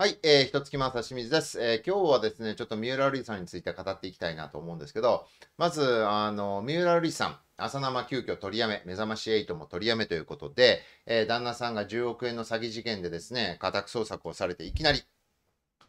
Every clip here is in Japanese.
はい、えー、ひとつきまさしみずです、えー、今日はですね、ちょっと三浦瑠麗さんについて語っていきたいなと思うんですけど、まず、あの、三浦瑠麗さん、朝生急遽取りやめ、目覚まし8も取りやめということで、えー、旦那さんが10億円の詐欺事件でですね、家宅捜索をされていきなり、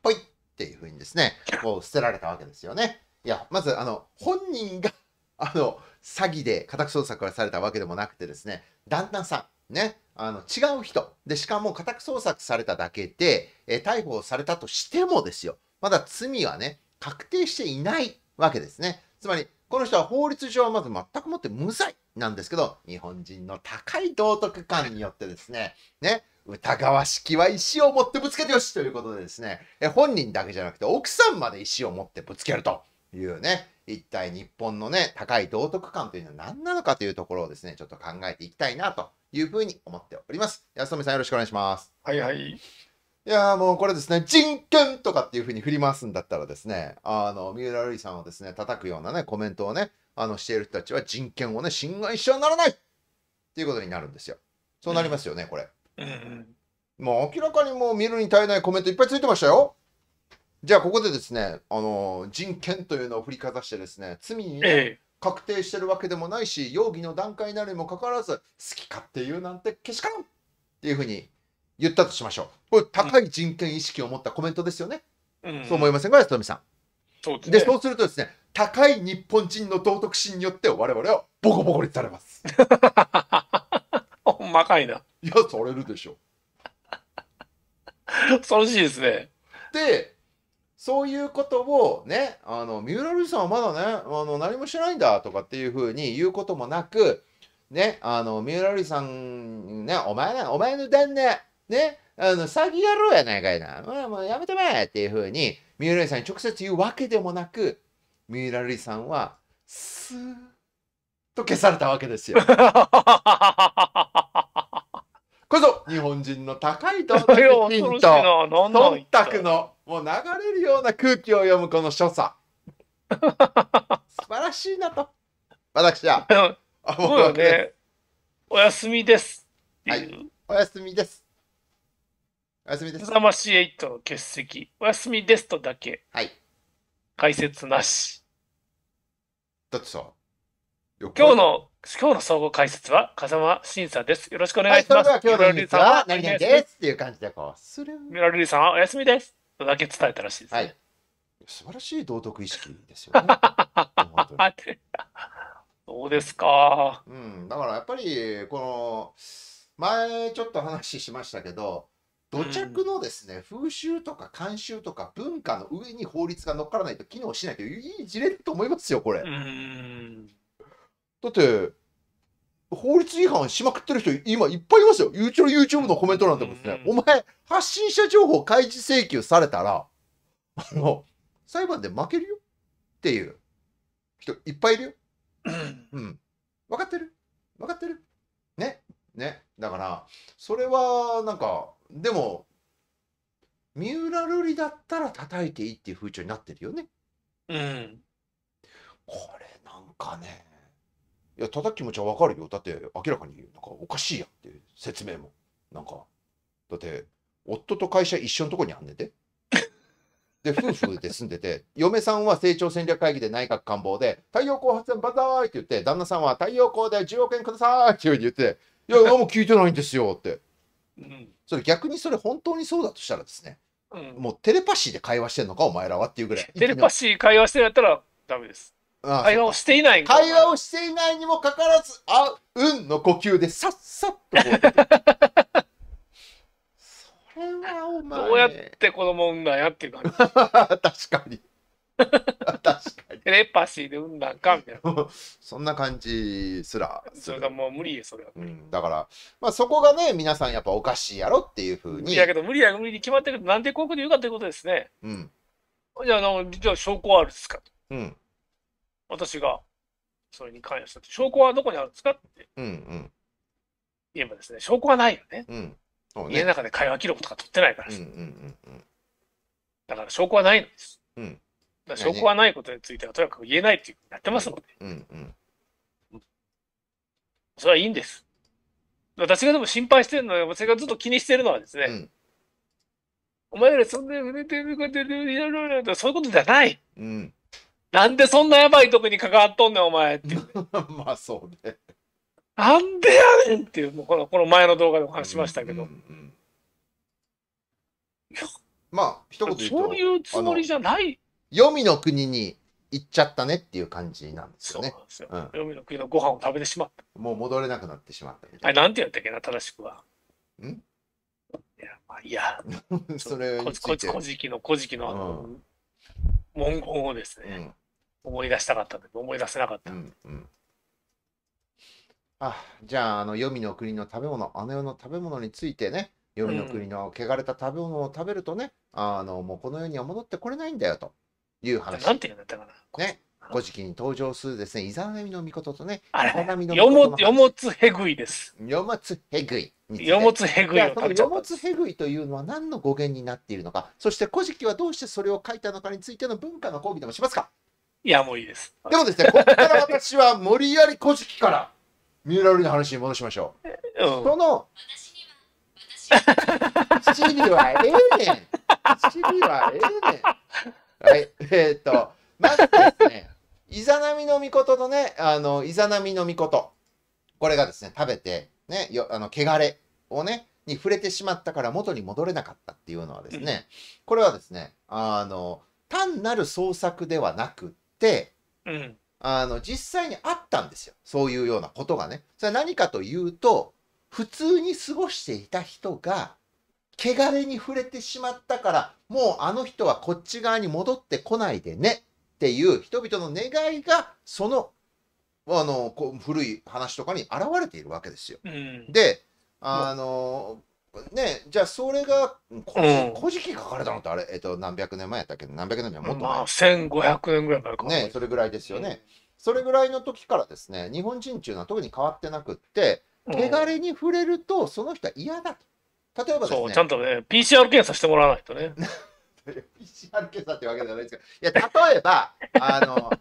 ぽいっていうふうにですね、こう捨てられたわけですよね。いや、まず、あの、本人が、あの、詐欺で家宅捜索をされたわけでもなくてですね、旦那さん、ね、あの違う人でしかも家宅捜索されただけで、え逮捕されたとしてもですよまだ罪はね確定していないわけですねつまりこの人は法律上はまず全くもって無罪なんですけど日本人の高い道徳観によってですねね疑わしきは石を持ってぶつけてよしということでですねえ本人だけじゃなくて奥さんまで石を持ってぶつけるというね一体日本のね、高い道徳感というのは何なのかというところをですね、ちょっと考えていきたいなというふうに思っております。安富さんよろしくお願いします。はいはい。いやもうこれですね、人権とかっていうふうに振り回すんだったらですね、あの、三浦瑠麗さんをですね、叩くようなね、コメントをね、あの、している人たちは人権をね、侵害しちゃならないっていうことになるんですよ。そうなりますよね、うん、これ。うん、もう明らかにもう見るに耐えないコメントいっぱいついてましたよ。じゃあここでですね、あの人権というのを振りかざしてですね、罪に、ねええ、確定してるわけでもないし、容疑の段階になるにもかかわらず、好き勝手言うなんてけしからんっていうふうに言ったとしましょう。これ高い人権意識を持ったコメントですよね。うん、そう思いませんか、安富さん。そうです、ね、でそうするとですね、高い日本人の道徳心によって我々はボコボコにされます。ほんまかいな。いや、されるでしょう。恐ろしいですね。で、そういうことをね、あの、三浦瑠麗さんはまだね、あの、何もしないんだとかっていうふうに言うこともなく、ね、あの、三浦瑠麗さん、ね、お前な、お前の旦那、ね、あの、詐欺野郎やないかいな、もうやめてまえっていうふうに、三浦瑠麗さんに直接言うわけでもなく、三浦瑠麗さんは、スーッと消されたわけですよ。こそ、日本人の高い道徳ヒント、忖度のもう流れるような空気を読むこの所作。素晴らしいなと。私は。あもうそうよね。おやすみですはい、おやすみです。おやすみです。目覚まし8の欠席。おやすみですとだけ。はい。解説なし。だってさ、今日の、今日の総合解説は、風間審査です。よろしくお願いします。はい、それでは今日のニューんは、何々ですっていう感じで、こう、する。ミラルリさんはお休みです。とだけ伝えたらしいですね。はい、素晴らしい道徳意識ですよね。そ うですか。うん、だからやっぱりこの前ちょっと話しましたけど土着のですね、うん、風習とか慣習とか文化の上に法律が乗っからないと機能しないといういい事例だと思いますよこれ。だって法律違反しまくってる人今いっぱいいますよ。YouTube, YouTube のコメント欄でもですね、お前、発信者情報開示請求されたら、あの、裁判で負けるよっていう人いっぱいいるよ。うん。分かってる分かってるね。ね。だから、それは、なんか、でも、三浦瑠麗だったら叩いていいっていう風潮になってるよね。うん。これなんかね。や叩気持ちはわかるよだって明らかになんかおかしいやっていう説明もなんかだって夫と会社一緒のとこにあんねんでで夫婦で住んでて嫁さんは成長戦略会議で内閣官房で太陽光発電バザーイって言って旦那さんは太陽光で10億円くださいって言って「いや何も聞いてないんですよ」って、うん、それ逆にそれ本当にそうだとしたらですね、うん、もうテレパシーで会話してんのかお前らはっていうぐらいテレパシー会話してるやったらダメです会話をしていない会話をしていないにもかかわらず、あうんの呼吸でさっさっとそれはお前。どうやって子供産んだんやっていう感じ。確かに。確かに。テレパシーで産んだんかみたいな。そんな感じすらそれがもう無理よ、それは、うん、だから、まあそこがね、皆さんやっぱおかしいやろっていうふうに。いやけど無理や無理に決まってるなんでこういうこと言うかということですね。うん。じゃあ、あのじゃあ証拠はあるですかと。うん。私がそれに関与したって証拠はどこにあるんですかって言えばですね、証拠はないよね。うん。うね家の中で会話記録とか取ってないからだから証拠はないんです。うんだから証拠はないことについてはとにかく言えないっていうやってますので、んそれはいいんです。私がでも心配してるのは、私がずっと気にしてるのはですね、うんお前らそんなに売れてるかってそういうことじゃない。うん。なんでそんなやばいとこに関わっとんねん、お前っていう。まあそうね。なんでやねんっていう、もうこのこの前の動画でお話しましたけど。まあ、一言言うと。そういうつもりじゃない。黄泉の国に行っちゃったねっていう感じなんですよね。そうですよ。黄、う、泉、ん、の国のご飯を食べてしまった。もう戻れなくなってしまった。あれ、なんて言ったっけな、正しくは。んいや、まあ、いや。それこ、こ、こじきの、こじきの、あの、うん、文言をですね。うん思い出したかったんだけど、思い出せなかった。うんうんあじゃあ、あの、黄泉の国の食べ物、あの世の食べ物についてね、黄泉の国の汚れた食べ物を食べるとね、うん、あの、もうこの世には戻ってこれないんだよという話。なんて言うんだったかな。ね。古事記に登場するですね、伊沢ミの御事とね、あれ、よも、よもつヘグイです。よもつヘグイ。よもつヘグイ。よもつへぐいというのは何の語源になっているのか、そして古事記はどうしてそれを書いたのかについての文化の講義でもしますかいや、もういいです。でもですね、ここから私は無理やり古事記から三ラル璃の話に戻しましょう。うん、その、七里はええねん。七里はええねん。はい、えっ、と、まずですね、イザナミの御事とね、あの、イザナミの御事。これがですね、食べて、ね、よあの、汚れをね、に触れてしまったから元に戻れなかったっていうのはですね、これはですね、あの、単なる創作ではなくっ、うん、あの、実際にあったんですよ。そういうようなことがね。それは何かというと、普通に過ごしていた人が、汚れに触れてしまったから、もうあの人はこっち側に戻ってこないでねっていう人々の願いが、その、あの、こう古い話とかに現れているわけですよ。うん、で、あの、ね、じゃあそれが古事,、古事記書かれたのってあれ、えっと、何百年前やったっけ何百年前もっと前、まあ、1500年ぐらい前かねそれぐらいですよね、うん、それぐらいの時からですね日本人っていうのは特に変わってなくって汚れに触れるとその人は嫌だと例えばですね、うちゃんとね PCR 検査してもらわないとね PCR 検査ってわけじゃないですけどいや例えば あの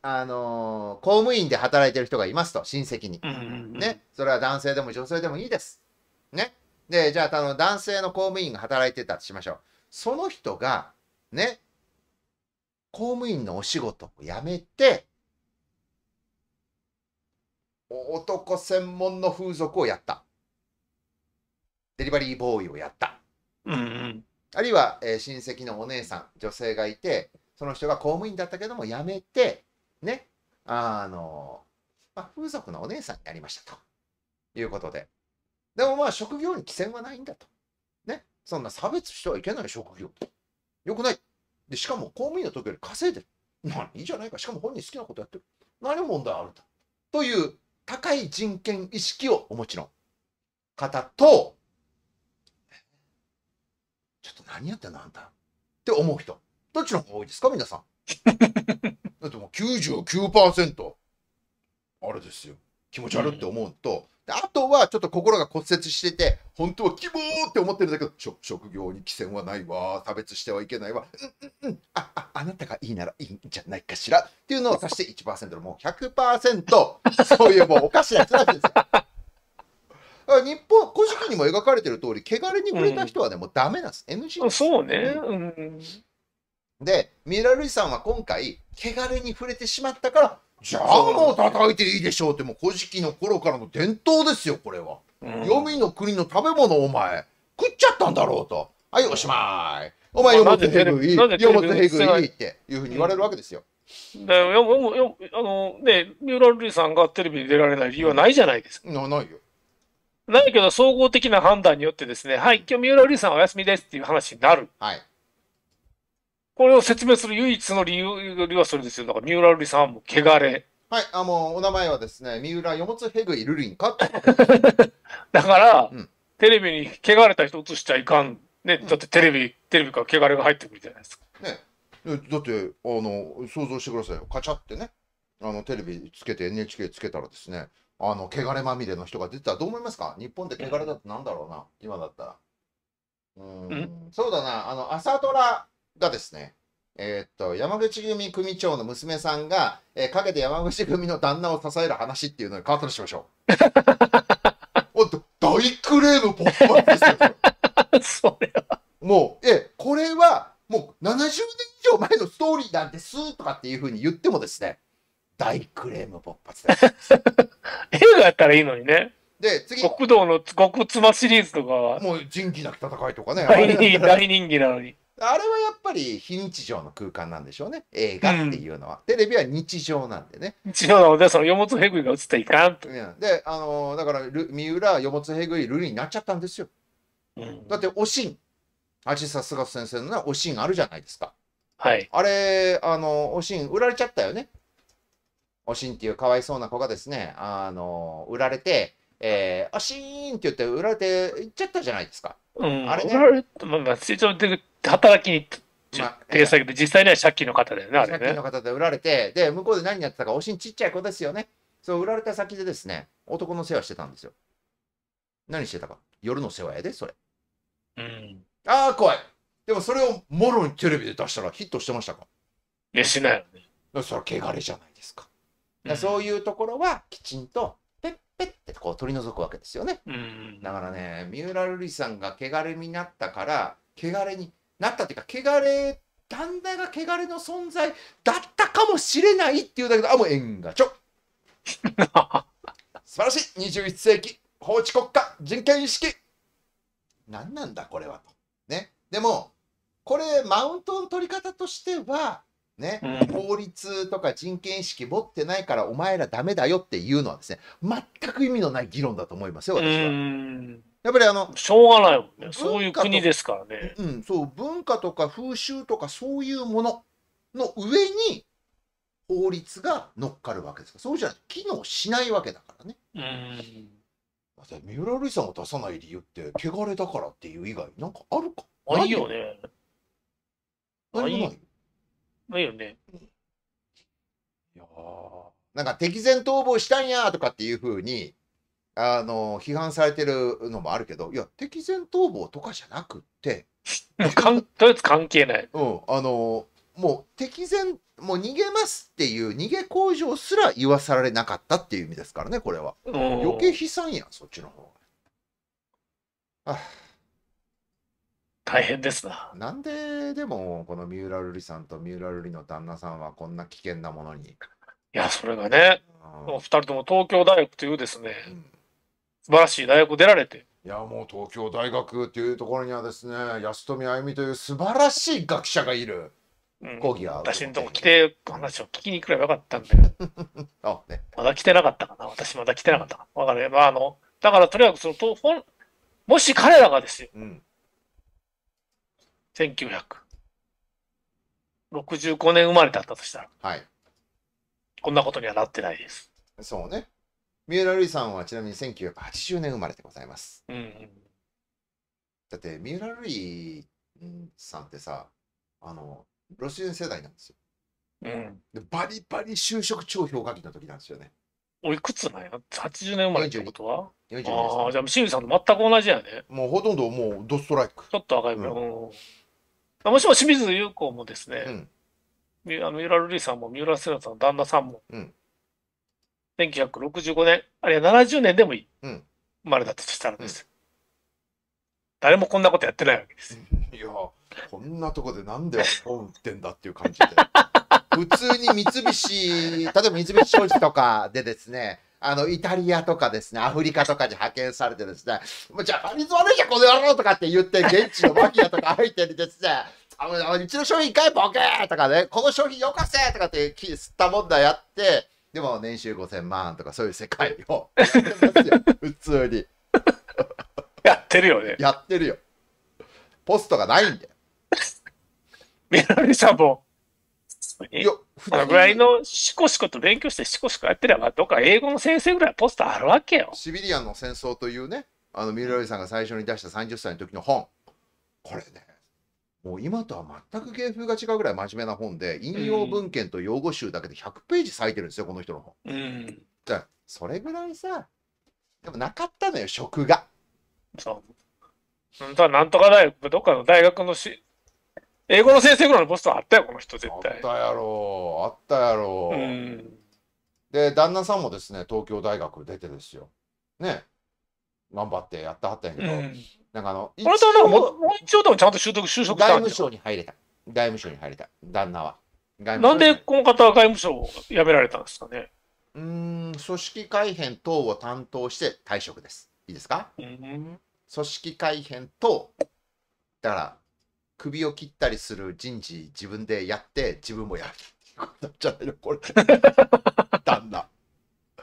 あの公務員で働いてる人がいますと親戚に、うんうんうん、ねそれは男性でも女性でもいいですねで、じゃあ、あの、男性の公務員が働いてたとしましょう。その人が、ね、公務員のお仕事を辞めて、男専門の風俗をやった。デリバリーボーイをやった。うんうん、あるいは、えー、親戚のお姉さん、女性がいて、その人が公務員だったけども辞めて、ね、あの、まあ、風俗のお姉さんになりましたということで。でもまあ職業に規制はないんだと。ね。そんな差別してはいけない職業。よくない。で、しかも公務員の時より稼いでる。あいいじゃないか。しかも本人好きなことやってる。何問題あるんだ。という高い人権意識をお持ちの方と、ちょっと何やってんのあんたって思う人。どっちの方が多いですか皆さん。だってもう99%あれですよ。気持ち悪って思うと、あとはちょっと心が骨折してて、本当は希望って思ってるんだけど、職業に寄せはないわ、差別してはいけないわ、うんうんうん、あ、あ、あなたがいいならいいんじゃないかしらっていうのを指して1%のもう100%、そういうもうおかしな人たちですよ。日本、古事記にも描かれてる通り、汚れに触れた人はね、もうダメなんです。NG です。そうね。うんで、ミラルイさんは今回、手軽に触れてしまったから、じゃあもう叩いていいでしょうって、もう古事記の頃からの伝統ですよ、これは。読、う、泉、ん、の国の食べ物、お前、食っちゃったんだろうと。はい、おしまい。お前、読むとヘグい、読むとへぐいっていうふうに言われるわけですよ。だよ、よ、よ、あの、ね、ミューラルリーさんがテレビに出られない理由はないじゃないですか。なないよ。ないけど、総合的な判断によってですね、はい、今日ミューラルリーさんお休みですっていう話になる。はい。これを説明する唯一の理由はそれですよ。だから三浦瑠麗さんも汚れ。はい、あの、お名前はですね、三浦よもつへぐいるりんか だから、うん、テレビに汚れた人映しちゃいかん。ね、だってテレビ、うん、テレビから汚れが入ってくるじゃないですか。ね。だって、あの、想像してくださいよ。カチャってね、あの、テレビつけて NHK つけたらですね、あの、汚れまみれの人が出てたらどう思いますか日本で汚れだってなんだろうな、今だったら。うん、うん、そうだな、あの、朝ドラ、がですね、えー、っと、山口組組長の娘さんが、えー、陰で山口組の旦那を支える話っていうのにカートにしましょう。おっと、大クレームポップアップですよ。それは。もう、え、これは、もう70年以上前のストーリーなんですとかっていうふうに言ってもですね、大クレーム勃発です。映画やったらいいのにね。で、次。極道の極妻シリーズとかは。もう仁義なき戦いとかね。大人気なのに。あれはやっぱり非日常の空間なんでしょうね。映画っていうのは。うん、テレビは日常なんでね。日常なので、その、よもつへぐいが映っていかんと。で、あのー、だから、三浦、よもつへぐい、ルリになっちゃったんですよ。うん、だって、おしん。あちさすが先生のね、おしんあるじゃないですか。はい。あれ、あのー、おしん、売られちゃったよね。おしんっていうかわいそうな子がですね、あのー、売られて、えー、あシーンって言って売られて行っちゃったじゃないですか。うん、あれ、ね、売られて、まあ、まあ、成長で働きにまあ、えー、実際には借金の方だよね、あれね。借金の方で売られて、で、向こうで何やってたか、おしんちっちゃい子ですよね。そう、売られた先でですね、男の世話してたんですよ。何してたか。夜の世話やで、それ。うん。ああ、怖い。でもそれをもろにテレビで出したらヒットしてましたかいや、しないよね。それは汚れじゃないですか。うん、そういうところはきちんとペッペッってこう取り除くわけですよね。だからね三浦瑠麗さんが汚れになったから汚れになったっていうか汚れ旦那が汚れの存在だったかもしれないっていうだけどあもう縁がちょ 素晴らしい21世紀法治国家人権意識何なんだこれはと。ね、でもこれマウントの取り方としてはね、法律とか人権意識持ってないからお前らダメだよっていうのはですね全く意味のない議論だと思いますよ私は。やっぱりあのしょうがないもんねそういう国ですからね。うん、そう文化とか風習とかそういうものの上に法律が乗っかるわけですからそうじゃない機能しないわけだからね。うん三浦瑠麗さんを出さない理由って汚れだからっていう以外なんかあるかないよね。ないよ。ないよね。いやなんか敵前逃亡したんやとかっていうふうにあの批判されてるのもあるけどいや敵前逃亡とかじゃなくってかん とりあえず関係ない。うん、あのもう敵前もう逃げますっていう逃げ工場すら言わされなかったっていう意味ですからねこれは余計悲惨やんそっちの方が。あ大変ですな。なんででもこの三浦瑠麗さんと三浦瑠麗の旦那さんはこんな危険なものに。いや、それがね、お、う二人とも東京大学というですね、素晴らしい大学出られて。いや、もう東京大学というところにはですね、安富あゆみという素晴らしい学者がいる。講義が私のとこ来て話を聞きに来ればよかったんで。あね、まだ来てなかったかな。私まだ来てなかったかな。わかる。まあ、あの、だからとにかくその、とほんもし彼らがですよ。うん1965年生まれだったとしたら、はい。こんなことにはなってないです。そうね。三浦瑠麗さんはちなみに1980年生まれでございます。うんうん。だって、三浦瑠麗さんってさ、あの、ロシア世代なんですよ。うん。でバリバリ就職超氷河期の時なんですよね。おいくつなんや ?80 年生まれってことは42ああ、じゃあ、清水さんと全く同じやね。もうほとんどもうドストライク。ちょっと赤いぐらい。うん。もしも清水優子もですね、うん、あの三浦瑠麗さんも三浦聖奈さんの旦那さんも、うん、1965年、あるいは70年でもいい、うん、生まれだったとしたらです、うん、誰もこんなことやってないわけです。いや、こんなとこでなんで本売ってんだっていう感じで。普通に三菱、例えば三菱商事とかでですね、あの、イタリアとかですね、アフリカとかに派遣されてですね、もうジャパニーズ悪いじゃん、この野郎とかって言って、現地のマキアとか入ってですね、あの、うちの商品買回ボケーとかね、この商品よかせとかって吸ったもんだやって、でも年収5000万とかそういう世界を 普通に。やってるよね。やってるよ。ポストがないんで。みなみさんもいや、こぐらいのしこしこと勉強してしこしこやってれば、どっか英語の先生ぐらいポスターあるわけよ。シビリアンの戦争というね、あの、ミルロイさんが最初に出した30歳の時の本。これね、もう今とは全く芸風が違うぐらい真面目な本で、引用文献と用語集だけで100ページ咲いてるんですよ、この人の本。うん。だそれぐらいさ、でもなかったのよ、職が。そう。本当はなんとか大学、どっかの大学のし英語の先生ぐらいのポストあったよ、この人、絶対。あったやろ、あったやろ。うん、で、旦那さんもですね、東京大学出てですよ。ね。頑張ってやってはったんやけど、うん、なんかあの、このこのもう一応でもちゃんと習得、就職した外務省に入れた。外務省に入れた、旦那は。なんでこの方は外務省を辞められたんですかね。うん、組織改編等を担当して退職です。いいですか、うん、組織改編等。だから、首を切ったりする人事自分でやって自分もやるっていうことなんじゃないのこれ 旦那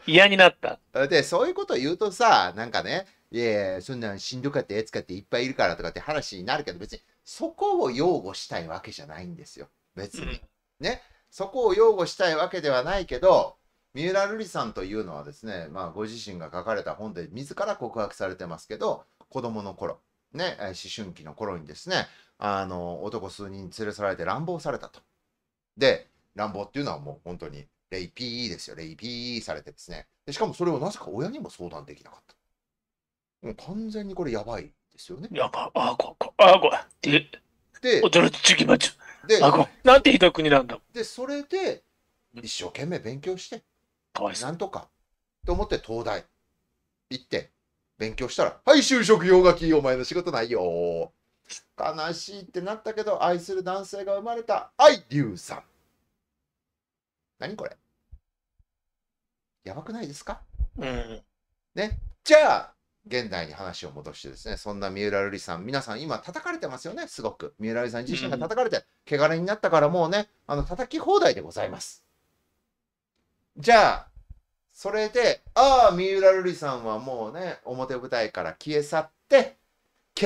嫌になったでそういうこと言うとさなんかねいやそんなんしんどかったやつかっていっぱいいるからとかって話になるけど別にそこを擁護したいわけじゃないんですよ別に、うん、ねそこを擁護したいわけではないけど三浦瑠麗さんというのはですね、まあ、ご自身が書かれた本で自ら告白されてますけど子供の頃ね思春期の頃にですねあの男数人連れ去られて乱暴されたと。で乱暴っていうのはもう本当にレイピーですよレイピーされてですねでしかもそれをなぜか親にも相談できなかったもう完全にこれやばいですよねやばあごこあごでで驚きちぎまちであなんてひどい国なんだでそれで一生懸命勉強してかわいなんとかと思って東大行って勉強したら「はい就職氷河期お前の仕事ないよ」悲しいってなったけど愛する男性が生まれた愛龍さん何これやばくないですか、うん、ねじゃあ現代に話を戻してですねそんな三浦瑠麗さん皆さん今叩かれてますよねすごく三浦瑠麗さん自身が叩かれて、うん、汚れになったからもうねあの叩き放題でございますじゃあそれでああ三浦瑠麗さんはもうね表舞台から消え去って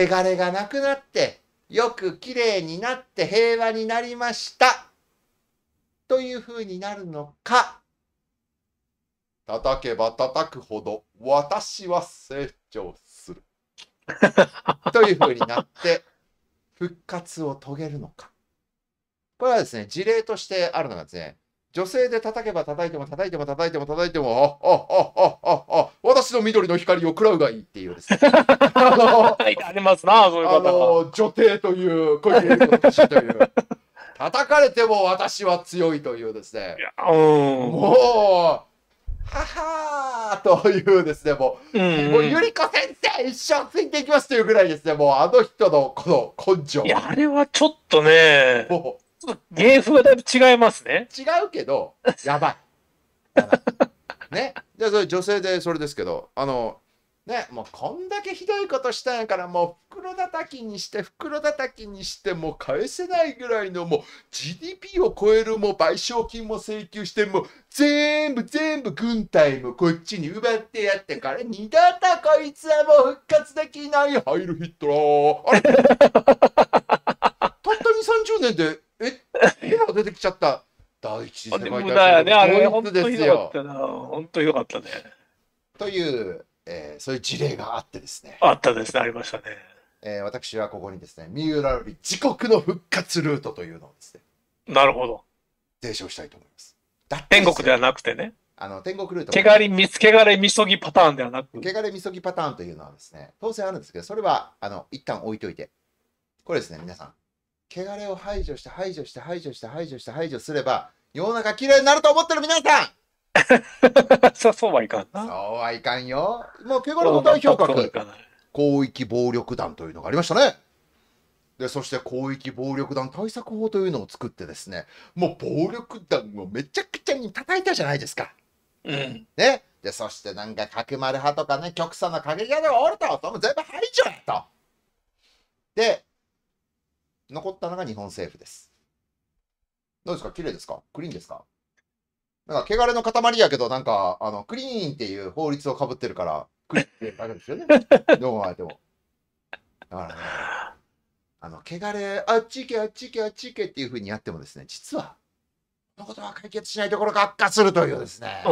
汚れがなくなって、よくきれいになって平和になりました。というふうになるのか。叩けば叩くほど私は成長する。というふうになって復活を遂げるのか。これはですね、事例としてあるのがですね、女性で叩けば叩いても叩いても叩いても叩いても、あ、あ、あ、あ、あ、私の緑の光を食らうがいいっていうですね。あの、ありますな、そういう方あの、女帝という、小池という。叩かれても私は強いというですね。いもう、ははーというですね、もう、うんうん、もうゆりこ先生、一生ついていきますというぐらいですね、もうあの人のこの根性。いや、あれはちょっとね、も芸風はだいぶ違いますね。違うけど、やばい。ね。じゃあ、それ女性でそれですけど、あの、ね、もうこんだけひどいことしたんやから、もう袋叩きにして、袋叩きにして、もう返せないぐらいの、もう GDP を超えるもう賠償金も請求して、もう全部全部軍隊もこっちに奪ってやってから、二度とこいつはもう復活できない、ハイルヒットラー。あれ たった2、30年でえ手が 出てきちゃった。第一次世界大戦。駄やね、あれ、本当でどかったな。本当よかったね。という、えー、そういう事例があってですね。あったですね、ありましたね。えー、私はここにですね、三浦より自国の復活ルートというのをですね。なるほど。提唱したいと思います。だ天国ではなくてね。あの天国ルート。汚れみ、がれみそぎパターンではなく。けがれみそぎパターンというのはですね、当然あるんですけど、それは、あの、一旦置いといて。これですね、皆さん。汚れを排除して排除して排除して排除して排除すれば世の中きれいになると思ってる皆さん そそうはいかんそうはいかんよもう汚れの代表格広域暴力団というのがありましたねでそして広域暴力団対策法というのを作ってですねもう暴力団をめちゃくちゃに叩いたじゃないですか。うん、ねでそしてなんか角丸派とかね極左の過激派がおるとそれも全部排除やと。で残ったのが日本政府です。どうですか綺麗ですかクリーンですかなんか、汚れの塊やけど、なんか、あの、クリーンっていう法律をかぶってるから、クリーンってだけですよね。どう思われても。だからね、あの、汚れ、あっち行け、あっち行け、あっち行けっていうふうにやってもですね、実は、このことは解決しないところが悪化するというですね。う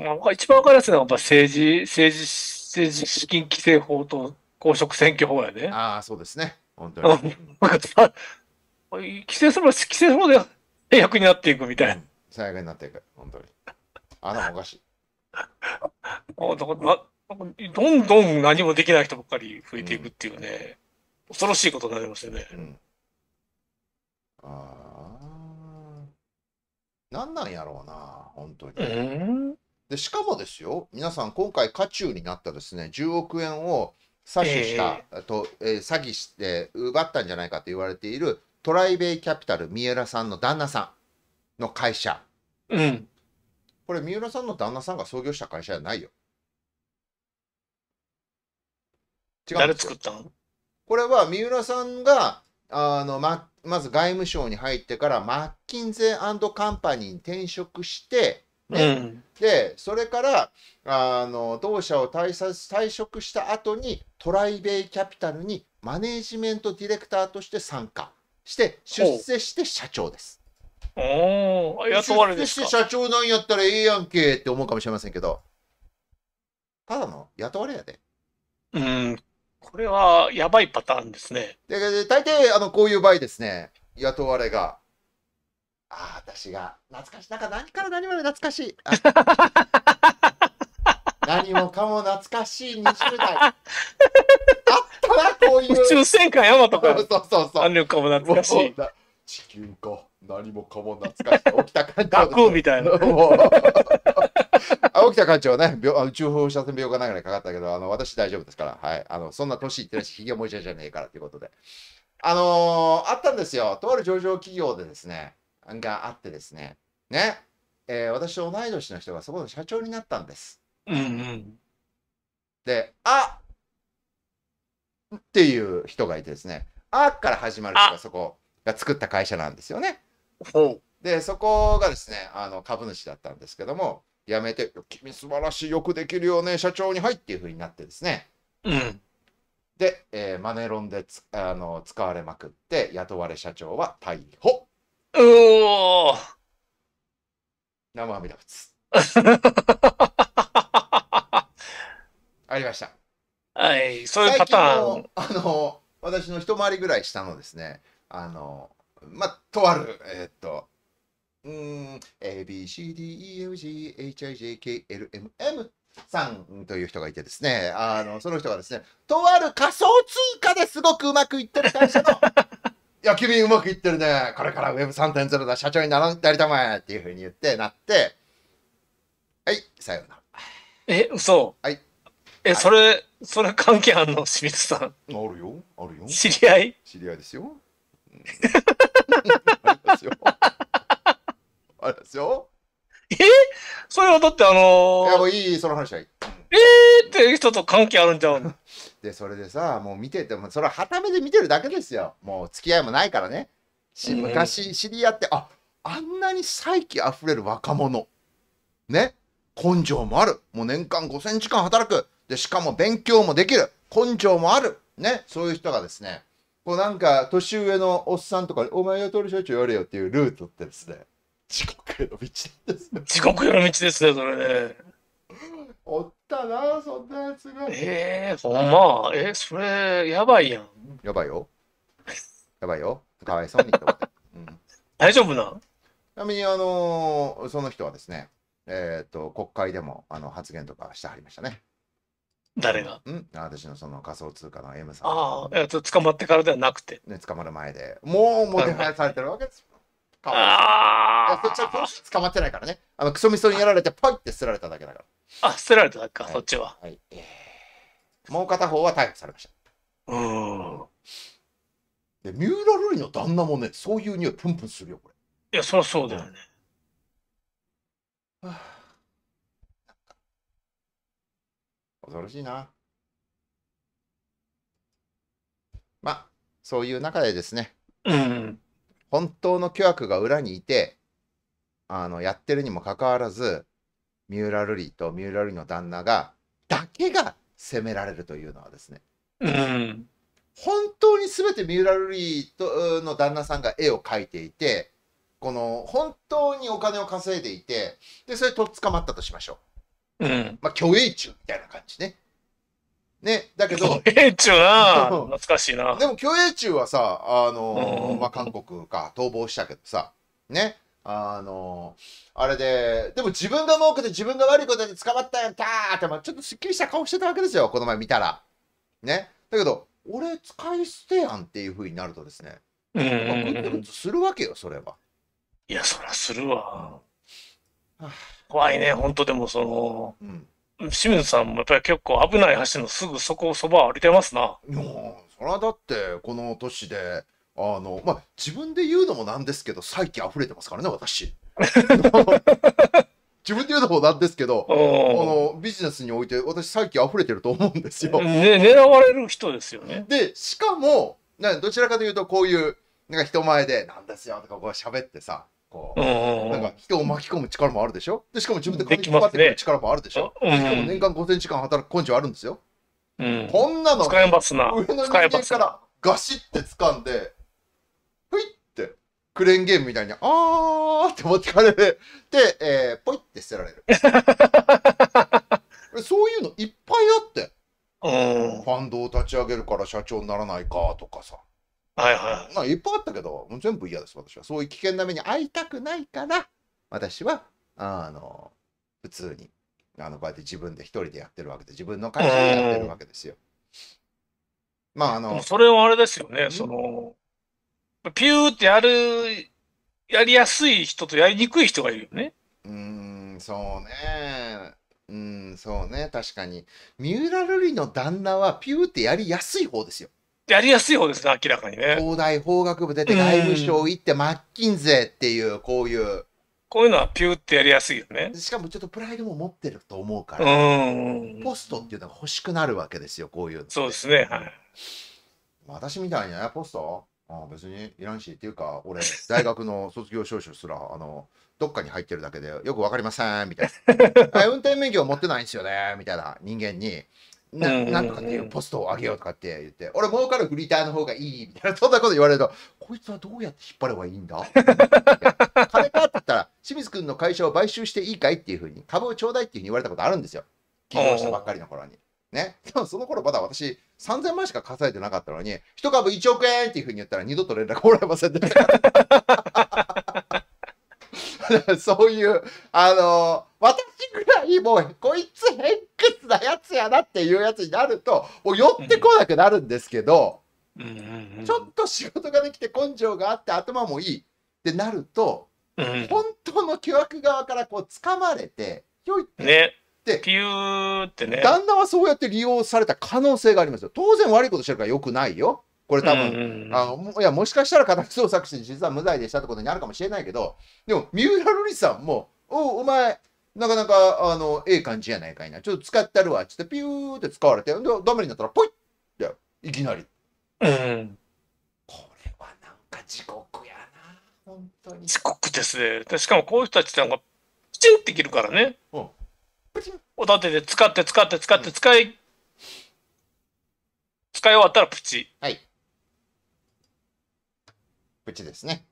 ん。まあ、一番分かりやすいのは、やっぱ政治、政治、政治資金規正法と公職選挙法やね。ああ、そうですね。本当に。規制すれば規制するほど役になっていくみたいな。最悪になっていく、本当に。あのおかしい。あだからどんどん何もできない人ばっかり増えていくっていうね、うん、恐ろしいことになりましたね。うん、ああ。なんなんやろうな、本当に。でしかもですよ、皆さん、今回、渦中になったですね、10億円を詐取した、えー、と、えー、詐欺して奪ったんじゃないかと言われているトライベイキャピタル三浦さんの旦那さんの会社、うん、これ三浦さんの旦那さんが創業した会社じゃないよ違う誰作ったのこれは三浦さんがあのままず外務省に入ってからマッキンゼーカンパニーに転職してね、うん、でそれからあの同社を退退職した後にトライベイキャピタルにマネージメントディレクターとして参加して出世して社長です。おお、雇われですか。出世して社長なんやったらええやんけって思うかもしれませんけど、ただの雇われやで。うん、これはやばいパターンですね。で大抵あのこういう場合ですね、雇われがああ、私が、懐かしい。なんか何から何まで懐かしい。何もかも懐かしい20代。あったな、こういう。宇宙戦艦ヤマトか。そうそうそう。何もかも懐かしい。地球か、何もかも懐かしい。起きた艦長。学みたいな。青北館長ね、病宇宙放射線病がなんかかかったけど、あの私大丈夫ですから、はい、あのそんな年いってるし、ひげもいちゃじゃねえからということで。あのー、あったんですよ、とある上場企業でですね、があってですね、ね、えー、私同い年の人がそこの社長になったんです。うんうん、で、あっていう人がいてですね、あから始まる人がそこが作った会社なんですよね。で、そこがですね、あの株主だったんですけども、辞めて、君素晴らしい、よくできるよね、社長に入っていうふうになってですね。うんで、えー、マネロンでつあの使われまくって雇われ社長は逮捕うお生阿弥陀仏。ありました。はい、そういうパターン。あの、私の一回りぐらい下のですね、あの、まあ、とある、えー、っと、うん、ABCDEFGHIJKLMM さんという人がいてですね、あの、その人がですね、とある仮想通貨ですごくうまくいってる会社のいや、君うまくいってるね。これから Web3.0 だ。社長にならやりたまえっていうふうに言って、なって、はい、さようなら。え、嘘はい。え、それ、それ関係あんの清水さん。あるよ。あるよ。知り合い知り合いですよ。うん、ありますよ。あれですよ。えそれはだってあのー、いや、もういい、その話はいい。えーって人と関係あるんちゃう でそれでさもう見ててもそれははためで見てるだけですよもう付き合いもないからねし昔知り合ってああんなに才気あふれる若者ね根性もあるもう年間5,000時間働くでしかも勉強もできる根性もあるねそういう人がですねこうなんか年上のおっさんとかお前が通る処長やれよっていうルートってですね地獄への道ですね。地獄への道ですね、それね。たな、そんなやつが。ええー、ほんま。えー、それ、やばいやん。やばいよ。やばいよ。かわいそうにと思って。うん、大丈夫なちなみに、あのー、その人はですね、えっ、ー、と、国会でもあの発言とかしてはりましたね。誰がうん私のその仮想通貨の M さん。ああ、えっと、捕まってからではなくて。ね、捕まる前で。もう、もてはやされてるわけですよ。そっちは捕まってないからね。あの、クソみそにやられて、パイってすられただけだから。あ、捨てられたか、はい、そっちは。はい。もう片方は逮捕されました。うん。で、三浦瑠麗の旦那もね、そういう匂いプンプンするよ、これ。いや、そりゃそうだよね。はあ、恐ろしいな。まあ、そういう中でですね、うん、本当の巨悪が裏にいて、あのやってるにもかかわらず、ミューラルリーとミューラルリーの旦那がだけが責められるというのはですね、うん、本当に全てミュラルリーとの旦那さんが絵を描いていてこの本当にお金を稼いでいてでそれとっ捕まったとしましょう、うん、まあ虚栄中みたいな感じねね、だけど。虚栄中な懐かしいな。でも虚栄中はさ、あのまあ、韓国か逃亡したけどさ、ね、あの、あれで、でも自分が儲けて自分が悪いことに捕まったやったーって、まあ、ちょっとすっきりした顔してたわけですよ、この前見たら。ね。だけど、俺使い捨てやんっていうふうになるとですね、うん、まあ、するわけよ、それは。いや、そらするわ。怖いね、本当でもその、うん、清水さんもやっぱり結構危ない橋のすぐそこそば歩いてますな。いや、そらだって、この年で、あの、まあ、自分で言うのもなんですけど、再起溢れてますからね、私。自分で言うのもなんですけど、あの、ビジネスにおいて私再起溢れてると思うんですよ。ね、狙われる人ですよね。で、しかも、などちらかというとこういう、なんか人前で、なんですよとかこう喋ってさ、こう、なんか人を巻き込む力もあるでしょで、しかも自分で金引っ張ってくる力もあるでしょで、ね、しかも年間5000時間働く根性あるんですよ。うん、こんなの、使えますな。上の人間からガシって掴んで、クレーンゲームみたいに、あーって持ってかれて、えー、ポイって捨てられる。そういうのいっぱいあって。うん。ファンドを立ち上げるから社長にならないかとかさ。はいはい。まあ、いっぱいあったけど、もう全部嫌です、私は。そういう危険な目に遭いたくないから、私は、あの、普通に、あの、こうやって自分で一人でやってるわけで、自分の会社でやってるわけですよ。まあ、あの。それはあれですよね、その、ピューってやる、やりやすい人とやりにくい人がいるよね。うん、そうね。うん、そうね。確かに。三浦瑠麗の旦那はピューってやりやすい方ですよ。やりやすい方ですか、明らかにね。東大法学部出て外務省行って、マッキンゼっていう、こういう。こういうのはピューってやりやすいよね。しかもちょっとプライドも持ってると思うから、ポストっていうのが欲しくなるわけですよ、こういう。そうですね、はい。私みたいにね、ポストあ別にいらんしっていうか俺大学の卒業証書すら あのどっかに入ってるだけでよく分かりませんみたいな 運転免許を持ってないんですよねみたいな人間にななんとかっていうポストをあげようとかって言って俺儲かるフリーターの方がいいみたいなそんなこと言われるとこいつはどうやって引っ張ればいいんだ 金かって言ったら清水君の会社を買収していいかいっていうふうに株をちょうだいっていうふうに言われたことあるんですよ起業したばっかりの頃に。ね。でもその頃まだ私、3000万しか稼いでなかったのに、一株1億円っていうふうに言ったら二度と連絡もらえませんで、そういう、あのー、私ぐらいもう、こいつ偏屈なやつやなっていうやつになると、もう寄ってこなくなるんですけど、ちょっと仕事ができて根性があって頭もいいってなると、本当の巨悪側からこう掴まれて、ひょいって。ねで、ピューってね。旦那はそうやって利用された可能性がありますよ。当然悪いことしてるからよくないよ。これ多分、んあのいやもしかしたら家宅捜索して実は無罪でしたってことになるかもしれないけどでも三浦瑠麗さんも「おお前なかなかあのええ感じやないかいなちょっと使ってるわ」っつってピューって使われてでダメになったらポイッっていきなり、うん、これはなんか地獄やな本当に地獄ですねしかもこういう人たちってなんかプチンって切るからね、うんを立てて使って使って使って使い、使い終わったらプチ。はい。プチですね。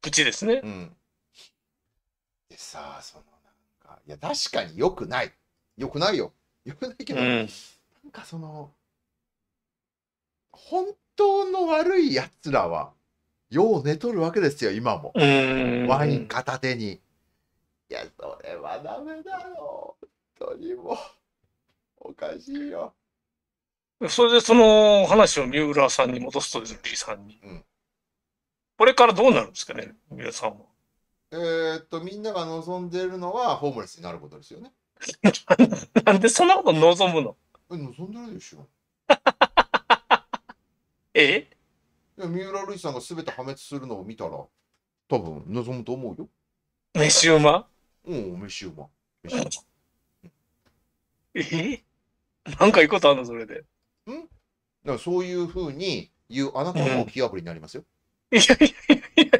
プチですね。うん。でさあ、そのなんか、いや、確かに良くない。良くないよ。良くないけど、うん、なんかその、本当の悪いやつらは、よう寝とるわけですよ、今も。ワイン片手に。いや、それはダメだろう。当にもう、おかしいよ。それでその話を三浦さんに戻すとですね、リさんに。うん、これからどうなるんですかね、三浦さんは。えー、っと、みんなが望んでるのはホームレスになることですよね。なんでそんなこと望むのえ、望んでるでしょ。え三浦瑠麗さんが全て破滅するのを見たら、多分望むと思うよ。飯馬うん、飯馬。飯馬。え なんかいいことあんのそれで。んだからそういうふうに言うあなたも火あぶりになりますよ。いやいやいやいや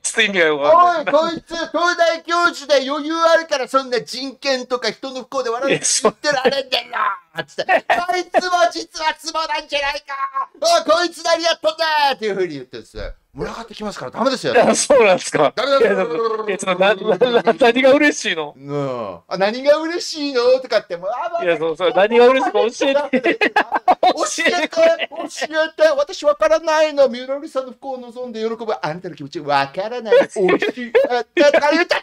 ちょっと意味がよおかい、んない。こいつ、東大教授で余裕あるから、そんな人権とか人の不幸で笑って言ってられんねんなつって、こいつも実はツボなんじゃないかおいこいつ何やっとんだっていうふうに言ってです群がってきますからダメですよ。そうなんですか。誰メだめ何が嬉しいの、うん、あ何が嬉しいのとかってもう、いや、そうそう、何が嬉しいか教えて。教えて、教えて、私わからないの。三浦瑠さんの不幸を望んで喜ぶあなたの気持ちわからない。教 えて、とか言ったらダメだ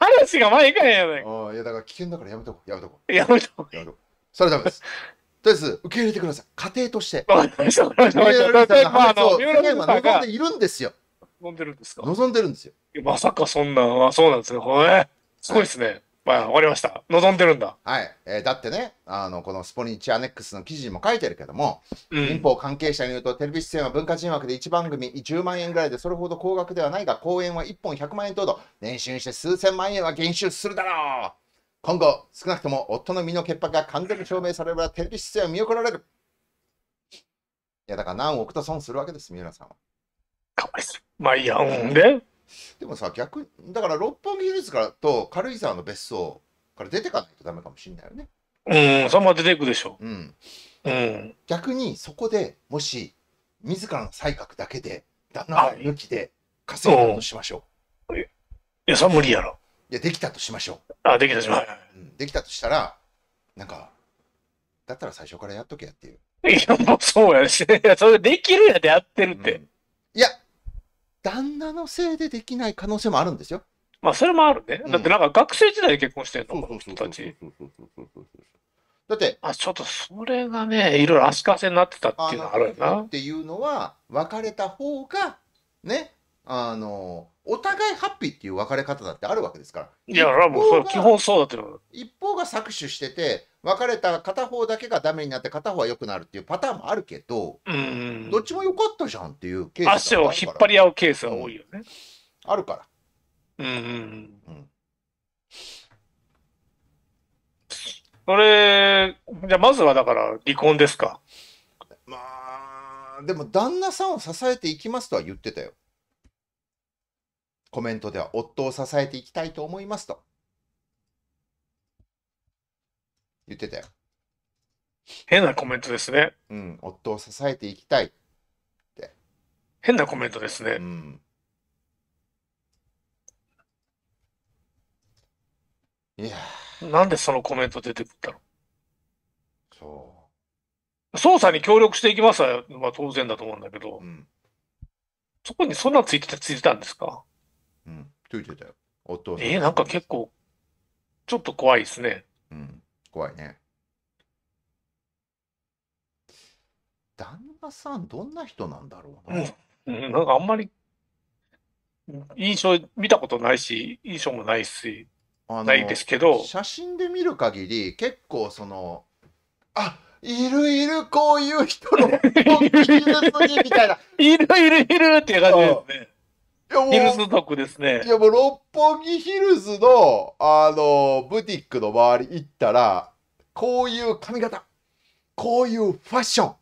話が前かへやないか。いや、だから危険だからやめとこう。やめとこう。やめとこう。それダメです。りあえず受け入れてください。家庭として。わかりました。わまあ、あの、望んでいるんですよ。望んでるんですか望んでるんですよ。まさかそんな、あ、そうなんですね。ほえ。すごいですね。はいまあ、わかりました。望んでるんだ。はい。えー、だってね、あの、このスポニチアネックスの記事にも書いてるけども、うん、民法関係者によると、テレビ出演は文化人枠で1番組10万円ぐらいで、それほど高額ではないが、公演は1本100万円と度、年収にして数千万円は減収するだろう今後、少なくとも夫の身の潔白が完全に証明されれば、テレビ出演は見送られる。いや、だから何億と損するわけです、三浦さんは。かわいそう。まあいや、んで。でもさ、逆だから六本木ヒルズからと軽井沢の別荘から出てかないとダメかもしれないよね。うん、そのまま出ていくでしょう。うん。うん、逆にそこでもし自らの才覚だけで旦那抜きで稼ぐとしましょう。いや、それ無理やろ。いやできたとしましょうあできたとしましょう、うん、できたとしたらなんかだったら最初からやっとけやっていういやもうそうやし、や、それできるやでやってるって、うん、いや旦那のせいでできない可能性もあるんですよまあそれもあるね、うん、だってなんか学生時代で結婚してんの、この人たちだって、あちょっとそれがね、いろいろ足かせになってたっていうのはあるよな。っていうのは、別れた方が、ね、あの、お互いハッピーっていう別れ方だってあるわけですから。いや、もう基本そうだって一方が搾取してて、別れた片方だけがダメになって片方は良くなるっていうパターンもあるけど、うんどっちも良かったじゃんっていうケース足を引っ張り合うケースが多いよね。あるから。うんうんうん。それ、じゃあまずはだから離婚ですか。まあ、でも旦那さんを支えていきますとは言ってたよ。コメントでは夫を支えていきたいと思いますと言ってたよ。変なコメントですね。うん、夫を支えていきたいって。変なコメントですね。うん。いやなんでそのコメント出てくったのそう。捜査に協力していきますは、まあ、当然だと思うんだけど、うん、そこにそんなついてついてたんですかうん、ついてたよ。お父さん。えー、なんか結構、ちょっと怖いですね。うん、怖いね。旦那さん、どんな人なんだろうな。うん、なんかあんまり、印象、見たことないし、印象もないし、ないですけど。写真で見る限り、結構その、あいるいる、こういう人の、みたいな。いるいるいるっていう感じですね。ヒルズ族ですね。いやもう六本木ヒルズの、あの、ブティックの周り行ったら、こういう髪型、こういうファッション、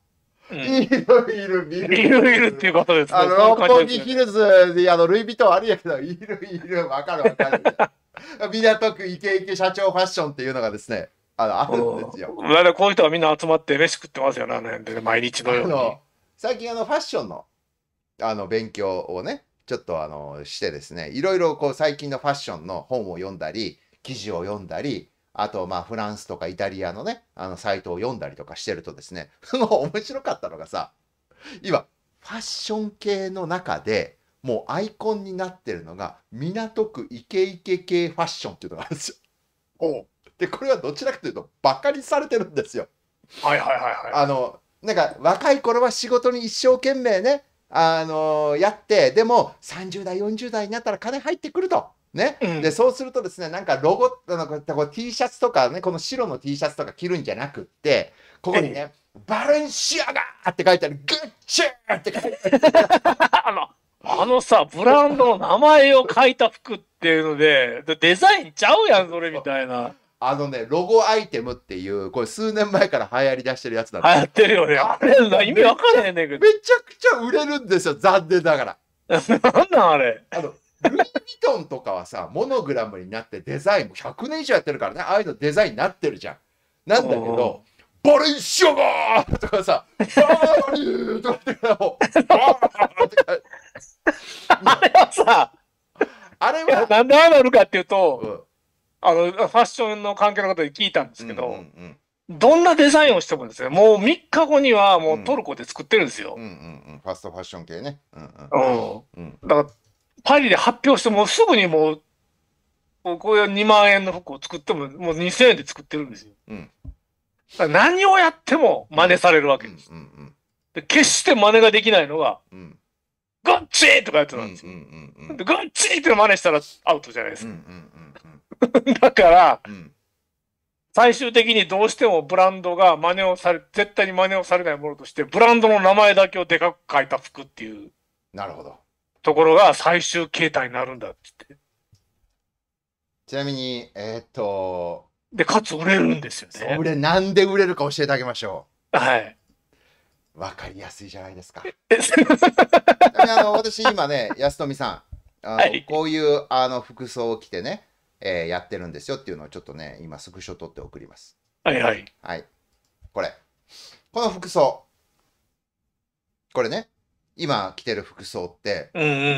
いるいるいる、見る。いるいるっていうことです、ね、あの、ね、六本木ヒルズで、あの、ルイ・ヴィトンあるやけど、いるいる、わかるわかる。港区イケイケ社長ファッションっていうのがですね、あの、あるんですよ。だからこういう人はみんな集まって飯食ってますよあのね、毎日のように。最近あの、ファッションの、あの、勉強をね、ちょっとあのしてですねいろいろこう最近のファッションの本を読んだり記事を読んだりあとまあフランスとかイタリアのねあのサイトを読んだりとかしてるとですね もう面白かったのがさ今ファッション系の中でもうアイコンになってるのが港区イケイケ系ファッションっていうのがあるんですよ。おでこれはどちらかというとバカにされてるんですよ。はいはいはいはい。あのなんか若い頃は仕事に一生懸命ねあのやってでも30代40代になったら金入ってくると。ね、うん、でそうするとですねなんかロゴあのこう T シャツとかねこの白の T シャツとか着るんじゃなくってここにね「バレンシアガー!」って書いてある「グッチー!」って書いてある あのさ、ブランドの名前を書いた服っていうので、デザインちゃうやん、それみたいな。あのね、ロゴアイテムっていう、これ数年前から流行り出してるやつなんで流行ってるよね。あれ、意味わからへんねんけど。めちゃくちゃ売れるんですよ、残念ながら。なんなんあれ。あの、ルイ・ヴィトンとかはさ、モノグラムになってデザインも100年以上やってるからね、ああいうのデザインになってるじゃん。なんだけど、バレンシアガーとかさ、バーリューとかって あれはさ、あれは。なんでああなるかっていうと、うんあの、ファッションの関係の方に聞いたんですけど、うんうんうん、どんなデザインをしてもですね、もう3日後にはもうトルコで作ってるんですよ。うんうんうん、ファストファッション系ね。うんうん。だから、パリで発表してもすぐにもう、こういう2万円の服を作っても、もう2000円で作ってるんですよ。うん、何をやっても真似されるわけです。うんうんうん、で決して真似ができないのが、うんガッチーとかやつなんですよ。ゴッチーって真似したらアウトじゃないですか。だから、最終的にどうしてもブランドが真似をされ、絶対に真似をされないものとして、ブランドの名前だけをでかく書いた服っていう。なるほど。ところが最終形態になるんだってって。ちなみに、えー、っと。で、かつ売れるんですよね。それなんで売れるか教えてあげましょう。はい。わかりやすいじゃないですか。あの私今ね 安富さんあの、はい、こういうあの服装を着てね、えー、やってるんですよっていうのをちょっとね今スクショ取って送ります。はいはい。はい、これこの服装これね今着てる服装って、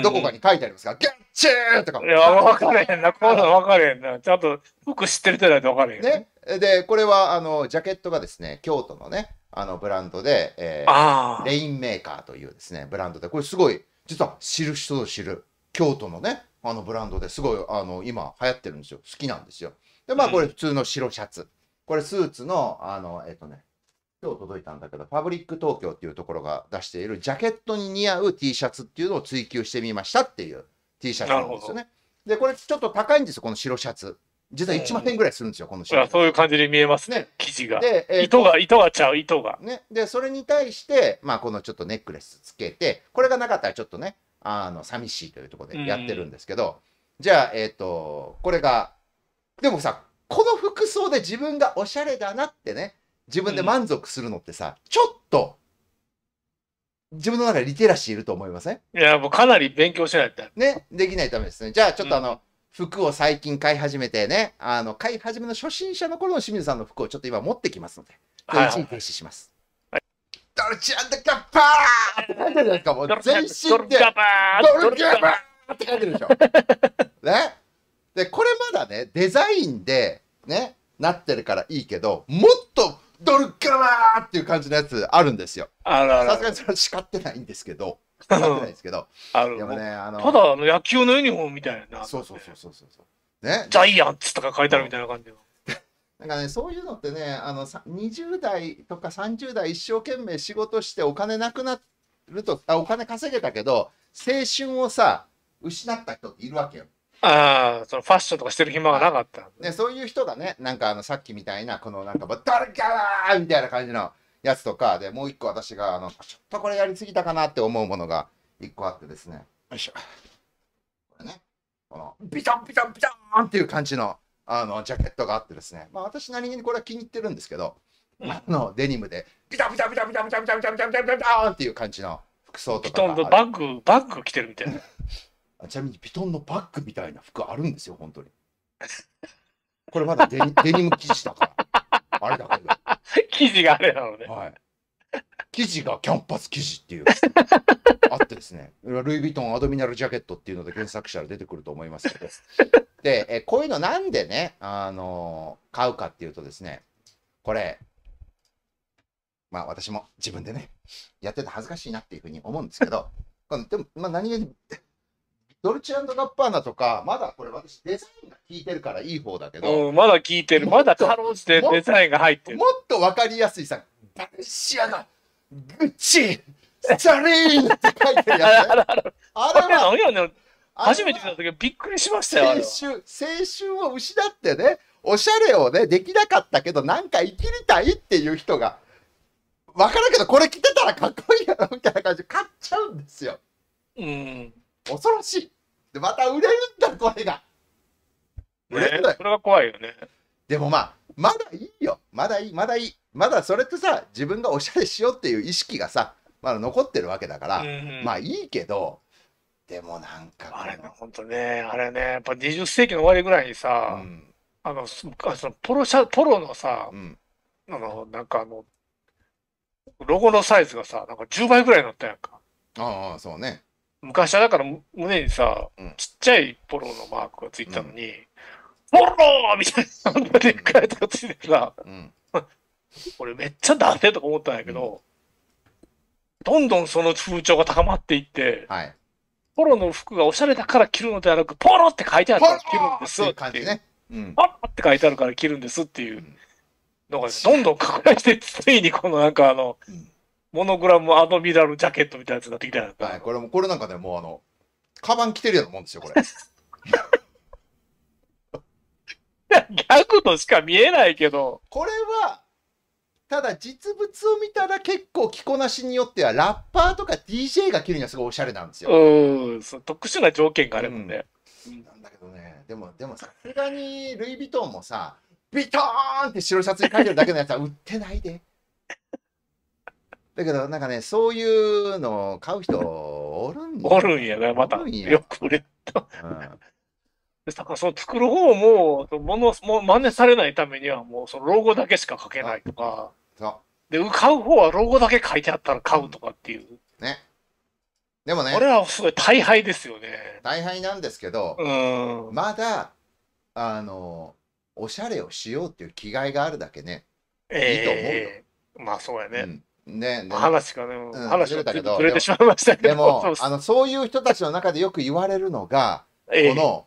どこかに書いてありますか、ギャッチューとか。いや、分かれへんな、こういうの分かれへんな。ちゃんと服知ってる人だと分かれへんねで、これは、あの、ジャケットがですね、京都のね、あのブランドで、えー、レインメーカーというですねブランドでこれすごい実は知る人ぞ知る京都のねあのブランドですごいあの今流行ってるんですよ好きなんですよでまあこれ普通の白シャツ、これスーツのあのえっ、ー、とね今日届いたんだけどファブリック東京っていうところが出しているジャケットに似合う T シャツっていうのを追求してみましたっていう T シャツなんですよねでこれちょっと高いんですよこの白シャツ実は1万円ぐらいするんですよ、この紙幣。そういう感じに見えますね、生地が。で、えー、糸が、糸がちゃう、糸が。ね。で、それに対して、まあ、このちょっとネックレスつけて、これがなかったらちょっとね、あの、寂しいというところでやってるんですけど、じゃあ、えっ、ー、と、これが、でもさ、この服装で自分がおしゃれだなってね、自分で満足するのってさ、うん、ちょっと、自分の中でリテラシーいると思いません、いや、もうかなり勉強しないと。ね、できないためですね。じゃあ、ちょっとあの、うん服を最近買い始めてね、あの、買い始めの初心者の頃の清水さんの服をちょっと今持ってきますので、一時停止します。ドルチアンダガッパーって書いてるじゃないですか、もう全身で。ドルチアンダガッパーって書いてるでしょ。ね。で、これまだね、デザインで、ね、なってるからいいけど、もっとドルガバーっていう感じのやつあるんですよ。さすがにそれは叱ってないんですけど。分かってないですけど。あでもね、あの。ただ、あの、野球のユニフォームみたいな。そうそうそうそうそう。ね。ジャイアンツとか書いてあるみたいな感じの。なんかね、そういうのってね、あの、20代とか30代一生懸命仕事してお金なくなると、あお金稼げたけど、青春をさ、失った人っているわけよ。ああ、そのファッションとかしてる暇がなかった。ね、そういう人がね、なんかあの、さっきみたいな、このなんか、誰かーみたいな感じの、やつとかでもう一個私があのちょっとこれやりすぎたかなって思うものが一個あってですねよいしょこれねこのビタンビタンビタンっていう感じのあのジャケットがあってですねまあ私なりにこれは気に入ってるんですけどあのデニムでビタンビタンビタンビタンビタンビタンビタンビタビタビタンっていう感じの服装とかビトンのバッグバッグ着てるみたいなちなみにビトンのバッグみたいな服あるんですよ本当にこれまだデニデニム生地だからあれだけど 記事があれなのね。はい。生地がキャンパス生地っていう あってですね、ルイ・ヴィトンアドミナルジャケットっていうので検索したら出てくると思いますけど、で、えこういうのなんでね、あのー、買うかっていうとですね、これ、まあ私も自分でね、やってて恥ずかしいなっていうふうに思うんですけど、でも、まあ何気にドルチアンドガッパーナとか、まだこれ私デザインが効いてるからいい方だけど。うん、まだ効いてる。まだかろうじてデザインが入ってる。もっとわかりやすいさ、バルシアナ、グッチ、サリーンって書いてるやつ、ねあれは。あれは初めて見た時びっくりしましたよ。青春、青春を失ってね、おしゃれをね、できなかったけど、なんか生きりたいっていう人が、わからんけど、これ着てたらかっこいいやろみたいな感じで買っちゃうんですよ。うん。恐ろしい。で、また売れるんだ、これが。売れるんだよ。ね、それが怖いよね。でもまあ、まだいいよ。まだいい、まだいい。まだそれってさ、自分がおしゃれしようっていう意識がさ、まだ残ってるわけだから、うんうん、まあいいけど、でもなんか。あれね、本当ね、あれね、やっぱ20世紀の終わりぐらいにさ、うん、あの、そのポロシャ、ポロのさ、うん、あの、なんかあの、ロゴのサイズがさ、なんか10倍ぐらいになったやんか。ああ、そうね。昔はだから胸にさ、うん、ちっちゃいポロのマークがついたのに、ポ、うん、ローみたいなでっかいやつついてさ、俺めっちゃダメとか思ったんやけど、どんどんその風潮が高まっていって、はい、ポロの服がおしゃれだから着るのではなく、ポロって書いてあるから着るんですっていう。ん、ポロって書いてあるから着るんですっていうのが、どんどん拡大して、ついにこのなんかあの、うんモノグラムアドミラルジャケットみたいなやつになってきたやはい、これも、これなんかね、もうあの、カバン着てるようなもんですよ、これ。ギャグとしか見えないけど。これは、ただ実物を見たら結構着こなしによってはラッパーとか DJ が着るにはすごいおしゃれなんですよ。うん、特殊な条件があるもんね。うんなんだけどね、でも、でもさすがにルイ・ヴィトンもさ、ビトーンって白シャツに書いてるだけのやつは売ってないで。だけど、なんかね、そういうのを買う人おるんや。おるんやな、また。よく売れた。うんだからその作る方も、もの、もう真似されないためには、もうそのロゴだけしか書けないとか、で、買う方はロゴだけ書いてあったら買うとかっていう。うん、ね。でもね。これはすごい大敗ですよね。大敗なんですけど、うん、まだ、あの、おしゃれをしようっていう気概があるだけね、えー、いいと思うよ。まあそうやね。うんね、ね話かね、うん、話がずれてしまいましたけど。でも、あの、そういう人たちの中でよく言われるのが、えこの、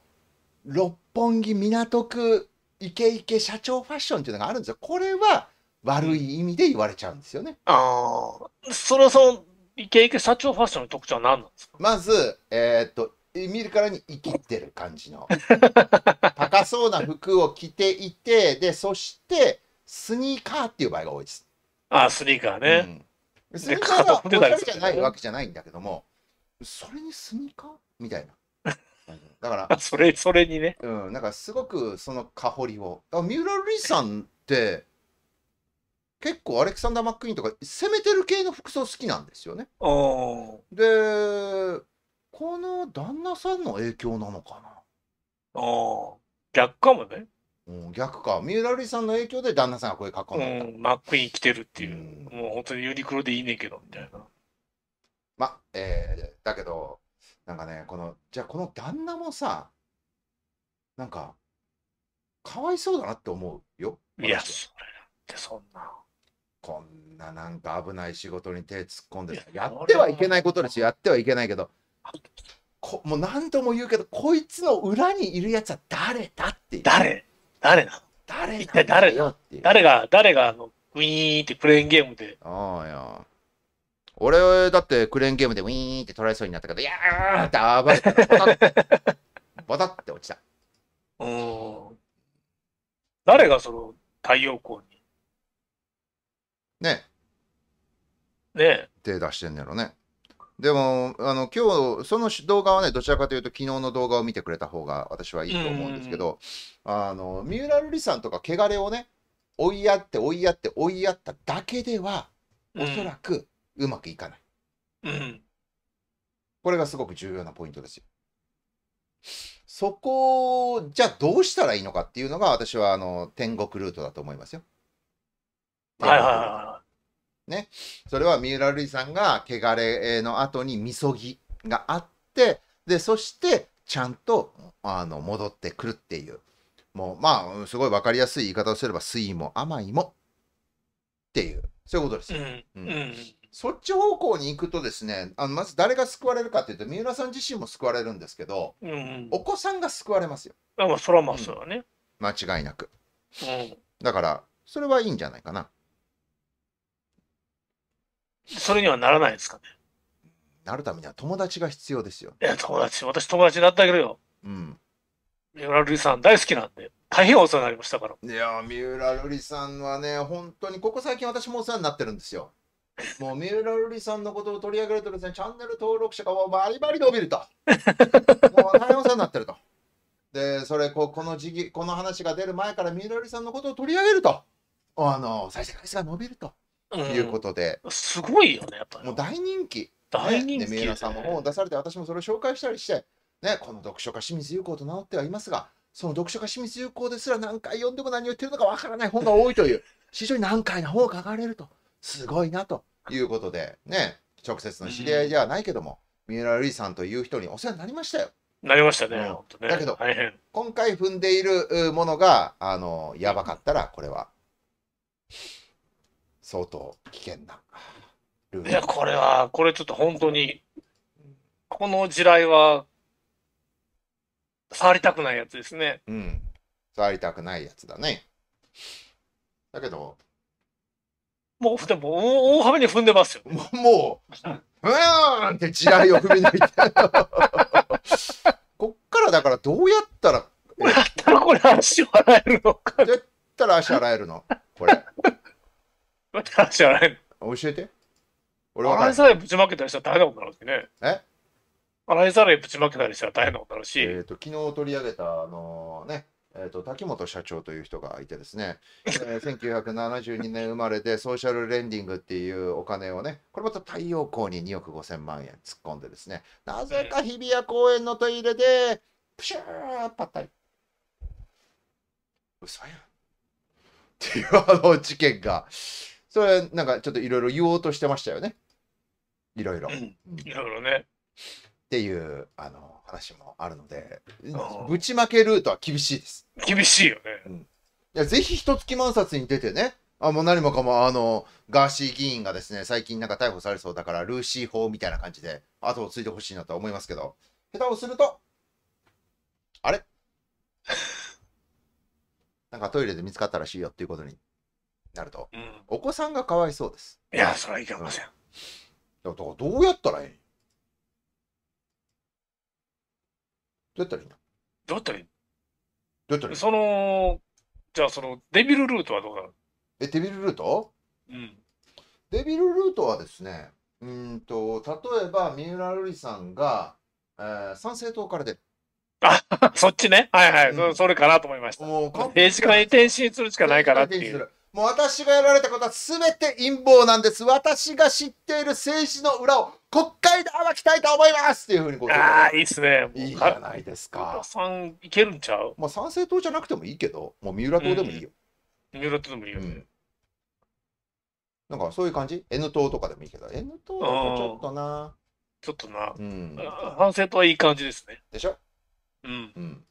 六本木港区イケイケ社長ファッションっていうのがあるんですよ。これは悪い意味で言われちゃうんですよね。ああ、それはその、イケイケ社長ファッションの特徴は何なんですかまず、えー、っと、見るからに生きてる感じの 高そうな服を着ていてでそしてスニーカーっていう場合が多いですあスニーカーね。うん、スニーカーおしゃれじゃないわけじゃないんだけども、それにスニーカーみたいな。だから、それ、それにね。うん、なんかすごくその香りを。あ三浦瑠麗さんって、結構アレクサンダー・マックイーンとか攻めてる系の服装好きなんですよね。で、この旦那さんの影響なのかな。ああ、逆かもね。う逆か三浦瑠麗さんの影響で旦那さんがこういう格好になった、うん、マックイン着てるっていう、うん、もう本当にユニクロでいいねんけどみたいなまえー、だけどなんかねこのじゃあこの旦那もさなんかかわいそうだなって思うよいやそれだってそんなこんななんか危ない仕事に手突っ込んでやってはいけないことですやってはいけないけどこもう何度も言うけどこいつの裏にいるやつは誰だって誰誰なの誰一体誰な誰が、誰があの、ウィーンってクレーンゲームで。ああ、いや。俺、だってクレーンゲームでウィーンって取られそうになったけど、いやーって暴れた。バタって落ちた。うん。誰がその太陽光に。ねえ。ねえ。手出してんねやろね。でも、あの今日その動画はね、どちらかというと、昨日の動画を見てくれた方が私はいいと思うんですけど、あの三浦瑠麗さんとか、汚れをね、追いやって、追いやって、追いやっただけでは、おそらくうまくいかない。うん、これがすごく重要なポイントですよ。そこを、じゃあどうしたらいいのかっていうのが、私はあの天国ルートだと思いますよ。はいはいはい。ね、それは三浦瑠麗さんが汚れの後にみそぎがあってでそしてちゃんとあの戻ってくるっていうもうまあすごい分かりやすい言い方をすれば水いも甘いもっていうそういうことですよ、うん、うん、そっち方向に行くとですねあのまず誰が救われるかっていうと三浦さん自身も救われるんですけど、うんうん、お子さんが救われますよあまあそはまあそうだね、間違いなく、うん、だからそれはいいんじゃないかなそれにはならないですかね。なるためには友達が必要ですよ。いや、友達、私友達になってあげるよ。うん。三浦瑠麗さん大好きなんで、大変お世話になりましたから。いや三浦瑠麗さんはね、本当に、ここ最近私もお世話になってるんですよ。もう三浦瑠麗さんのことを取り上げるとですね、チャンネル登録者がもうバリバリ伸びると。もう大変お世話になってると。で、それこ、この時期、この話が出る前から三浦瑠麗さんのことを取り上げると。あの、再生回数が伸びると。いうことで、うん、すごいよねやっぱもう大人気大人気、ね、三浦さんも本を出されて私もそれを紹介したりして、ね、この読書家清水優子と名乗ってはいますがその読書家清水優子ですら何回読んでも何を言ってるのかわからない本が多いという 非常に難解な本を書かれるとすごいなということでね直接の知り合いではないけども、うん、三浦瑠麗さんという人にお世話になりましたよ。なりましたね。うん、ねだけど、今回踏んでいるものが、あの、やばかったら、これは相当危険なルール。いや、これは、これちょっと本当に、この地雷は、触りたくないやつですね。うん。触りたくないやつだね。だけど、もう、でも、大幅に踏んでますよ、ね。もう、うーんって地雷を踏み抜いて。こっからだからどうやったら、どうやったらこれ足を洗えるのか。どうやったら足洗えるのこれ。知らない教えて。俺は。洗いざらいぶちまけたりしたら大変なことになるしね。え洗いざらいぶちまけたりしたら大変なことになるし。えっ、ー、と、昨日取り上げた、あのー、ね、えーと、と滝本社長という人がいてですね、えー、1972年生まれてソーシャルレンディングっていうお金をねこれまた太陽光に2億5000万円突っ込んでですねなぜか日比谷公園のトイレでプシューパッタリ嘘やんっていうあの事件がそれなんかちょっといろいろ言おうとしてましたよね。いろいろ。いろいろね。っていうあの話もあるので、ぶちまけルートは厳しいです。厳しいよね。うん、いやぜひ一月万冊に出てね、あもう何もかもあのガーシー議員がですね最近なんか逮捕されそうだからルーシー法みたいな感じで後をついてほしいなとは思いますけど下手をするとあれ なんかトイレで見つかったらしいよっていうことになると、うん、お子さんがかわいそうです。いや、それはいけません。だからどうやったらいいどうやったらいいのどうやったらいいどうやったらいいその、じゃあそのデビルルートはどうなるえ、デビルルートうん。デビルルートはですね、うんと、例えば三浦瑠麗さんが、えー、参政党から出る。あ、そっちね。はいはい。うん、それかなと思いました。もう、政治家に転身するしかないかなっていう。もう私がやられたことは全て陰謀なんです。私が知っている政治の裏を国会で暴きたいと思いますっていうふうにこう。ああ、いいっすね。いいじゃないですか。さんいけるんちゃうまあ賛成党じゃなくてもいいけど、もう三浦党でもいいよ。うん、三浦党でもいいよ、ねうん、なんかそういう感じ ?N 党とかでもいいけど、N 党だとちょっとな。ちょっとな。うん。反省党はいい感じですね。でしょうん。うん。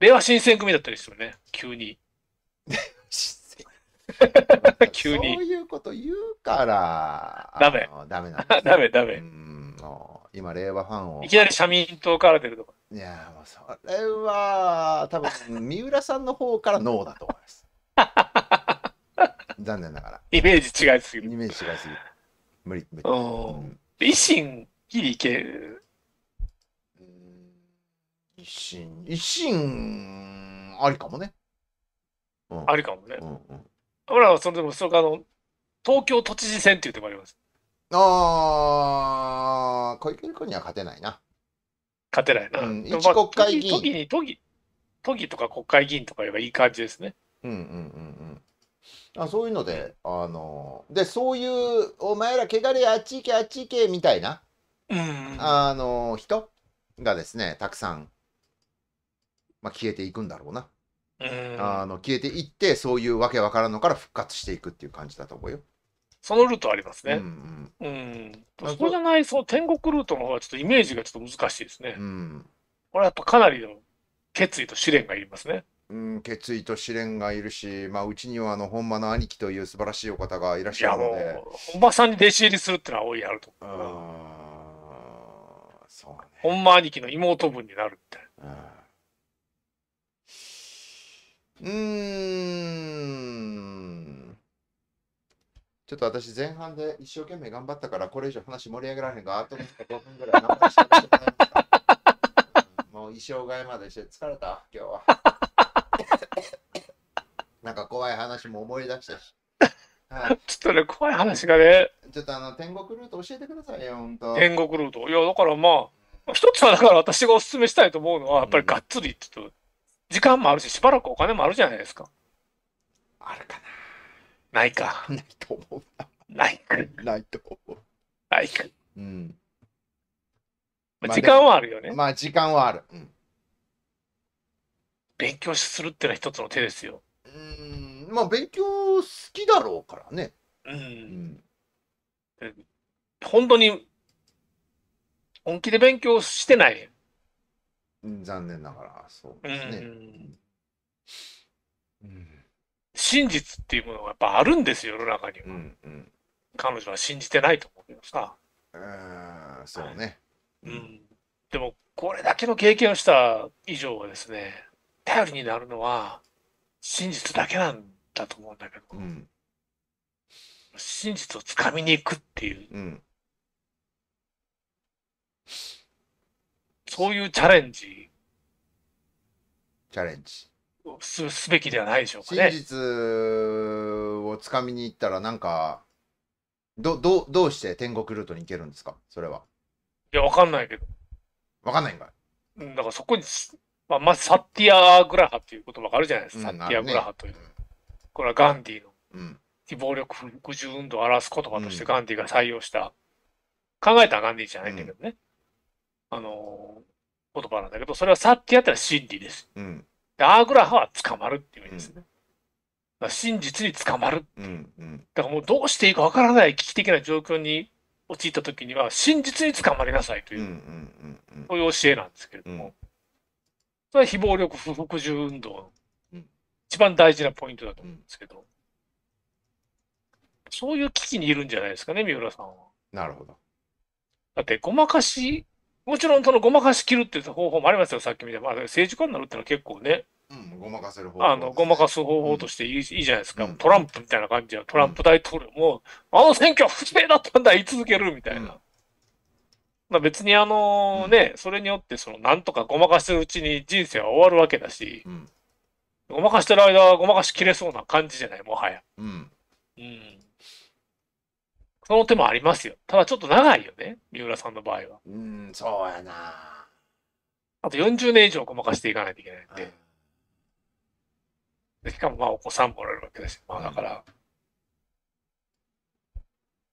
令和新選組だったりするね、急に。急に。そういうこと言うから。ダメ。ダメなだ。ダメ、ダメ。うん今、令和ファンを。いきなり社民党から出るとか。いや、もうそれは、多分三浦さんの方からノーだと思います。残念ながら。イメージ違いすぎる。イメージ違いすぎる。無理、無理。維新、ギリいける。維新、維新、ありかもね。うん、ありかもね。うんうん俺らはそのでも、それあの、東京都知事選っていう手もあります。ああ、小池君には勝てないな。勝てないな。うん、一国会議員。都議都議、都議とか国会議員とかいえばいい感じですね。うんうんうんうん。あそういうので、あので、そういう、お前ら、汚れあっち行け、あっち行け、みたいな、うん、あの人がですね、たくさん、まあ、消えていくんだろうな。あの消えていってそういうわけわからんのから復活していくっていう感じだと思うよ。そのルートありますね。うん、うん、そこじゃない、その天国ルートの方はちょっとイメージがちょっと難しいですね。うん、これはやっぱかなりの決意と試練がいりますね。うん、決意と試練がいるし、まあ、うちにはあの本間の兄貴という素晴らしいお方がいらっしゃるので。本間さんに弟子入りするってのは多いあると思う。あそうね、本間兄貴の妹分になるみたいな。うーん。ちょっと私、前半で一生懸命頑張ったから、これ以上話盛り上げられへんが、あと5分ぐらい頑張してもう衣装替えまでして疲れた、今日は。なんか怖い話も思い出したし。はい、ちょっとね、怖い話がね。ちょっとあの、天国ルート教えてくださいよ、本当天国ルート。いや、だからまあ、一つはだから私がおすすめしたいと思うのは、やっぱりがっつり、て言っと。時間もあるし、しばらくお金もあるじゃないですか。あるかな。ないか。ないと思うな。ないか。ないと思う。ないか。うん。まあ、時間はあるよね。まあ、時間はある。うん。勉強するっていうのは一つの手ですよ。うん、まあ、勉強好きだろうからね。うん。うん、本当に、本気で勉強してない残念ながらそうですね。うん、真実っていうものがやっぱあるんですよ、世の中には。うんうん、彼女は信じてないと思うけどさ。うん、そうね。うん、でも、これだけの経験をした以上はですね、頼りになるのは真実だけなんだと思うんだけど、うん、真実をつかみに行くっていう。うんそういうチャレンジチャレンジすすべきではないでしょうかね。真実をつかみに行ったらなんかどどどうして天国ルートに行けるんですかそれは。いやわかんないけど。わかんないんかい。うん、だからそこに、まあ、まずサッティアグラハっていう言葉があるじゃないですか、うん、サッティアグラハという、ねこれはガンディの、うん、暴力服従運動を表す言葉としてガンディが採用した、考えたガンディじゃないんだけどね、あのー、言葉なんだけど、それはさっきやったら真理です。うん、でアーグラハは捕まるっていう意味ですね。うん、真実に捕まる、うんうん。だからもうどうしていいかわからない危機的な状況に陥った時には、真実に捕まりなさいという、そういう教えなんですけれども、うん、それは非暴力不服従運動の一番大事なポイントだと思うんですけど、そういう危機にいるんじゃないですかね、三浦さんは。なるほど。だって、ごまかしもちろんそのごまかしきるっていう方法もありますよ、さっきみたいに。まあ、政治家になるってのは結構ね。うん、ごまかせる方法、ね、あの、ごまかす方法としていいうん、いいじゃないですか。トランプみたいな感じは、トランプ大統領も、うん、あの選挙は不正だったんだ、言い続けるみたいな。まあ、別にあのね、それによって、その、なんとかごまかしてるうちに人生は終わるわけだし、ごまかしてる間はごまかしきれそうな感じじゃない、もはや。うん。うん。その手もありますよ。ただちょっと長いよね、三浦さんの場合は。うん、そうやな。あと40年以上ごまかしていかないといけないんで。しかもまあお子さんもおられるわけだし、まあだから。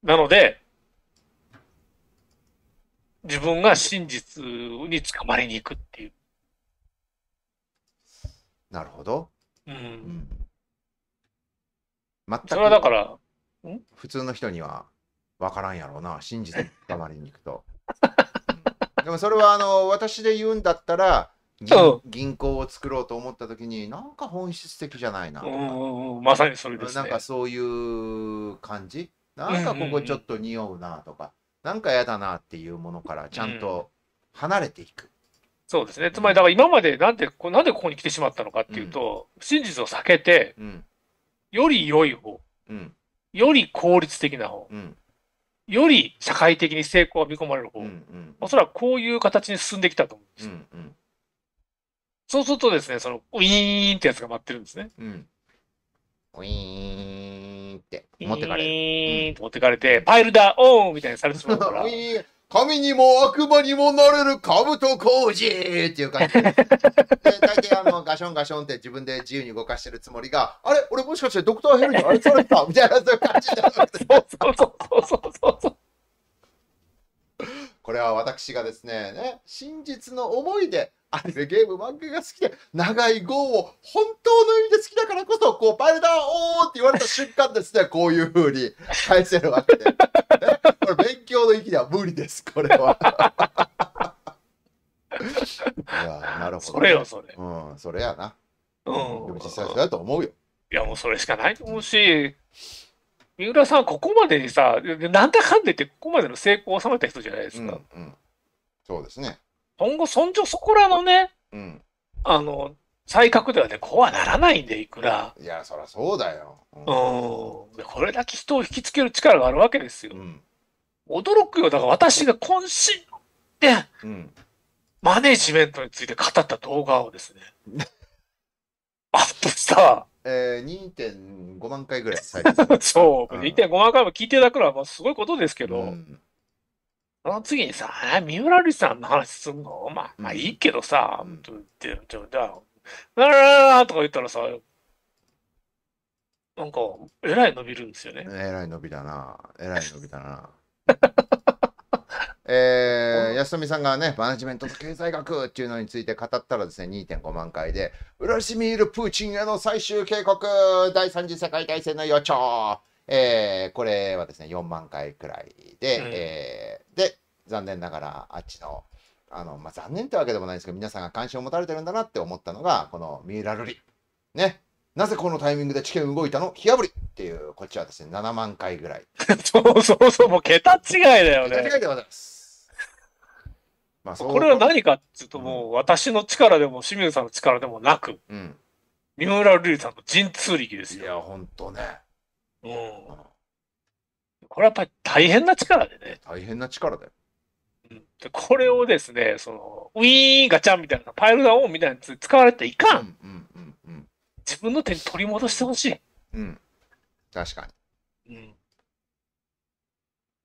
なので、自分が真実に捕まりに行くっていう。なるほど。うん。うん、全く。それはだから、普通の人には分からんやろうな真実に捕まりに行くと、でもそれはあの私で言うんだったら銀行を作ろうと思った時になんか本質的じゃないなとかまさにそれです、ね、なんかそういう感じなんかここちょっと匂うなとか、う、うん、なんか嫌だなっていうものからちゃんと離れていく、うん、そうですねつまりだから今までなんでこなんでここに来てしまったのかっていうと、うん、真実を避けて、より良い方、うん、より効率的な方、より社会的に成功が見込まれる方、うんうん、おそらくこういう形に進んできたと思うんですよ。うんうん、そうするとですね、その、ウィーンってやつが待ってるんですね。うん、ウィーンって持ってかれる。ウィーンって持ってかれて、パイルだ、オンみたいにされてしまうから。神にも悪魔にもなれる兜工事っていう感じ で大体あのガションガションって自分で自由に動かしてるつもりが、あれ俺もしかしてドクターヘルにあれされたみたいなそういう感じじゃなくて。そうそうそうそうそう。これは私がですね、ね真実の思いで、アニメ、ゲーム、漫画が好きで、長い号を本当の意味で好きだからこそ、こう、パルダーおーって言われた瞬間ですね、こういう風に返せるわけで。ね、これ勉強の意義では無理です、これは。いや、なるほど、ね、それよ、それ。うん、それやな。うん。でも実際そうだと思うよ。いや、もうそれしかないと思うし、三浦さんここまでにさ、なんだかんで言って、ここまでの成功を収めた人じゃないですか。うんうん、そうですね。今後、そんじょそこらのね、うん、あの、才覚ではね、こうはならないんで、いくら。いや、そりゃそうだよ、うん。これだけ人を引きつける力があるわけですよ。うん、驚くよ。だから私が渾身で、うん、マネジメントについて語った動画をですね、アップしたえー、2.5万回ぐらい再生 そう、うん、2.5万回も聞いていただくのはもすごいことですけど、うん、その次にさ、三浦瑠さんの話すんのまあ、まあいいけどさ、うん、とか言ったらさ、なんか、えらい伸びるんですよね。えらい伸びだな。えらい伸びだな。えー、安富さんがね、マネジメントと経済学っていうのについて語ったらですね、2.5万回で、ウラシミール・プーチンへの最終警告、第3次世界大戦の予兆、えー、これはですね、4万回くらいで、うん、えー、で、残念ながら、あっちの、あの、まあ、残念ってわけでもないんですけど、皆さんが関心を持たれてるんだなって思ったのが、このミーラルリ。ね。なぜこのタイミングで地球動いたの火あぶりっていう、こっちはですね、7万回ぐらい。そうそうそう、もう桁違いだよね。桁違いでございます。まあ、これは何かっていうと、もう私の力でも清水さんの力でもなく、うん、三浦瑠麗さんの神通力ですよ。いや、ほんとね。うん。これはやっぱり大変な力でね。大変な力だよ。でこれをですね、その、ウィーンガチャンみたいな、パイルダオンみたいなやつ使われていかん,、うんうんうんうん。自分の手に取り戻してほしい。うん。確かに。うん。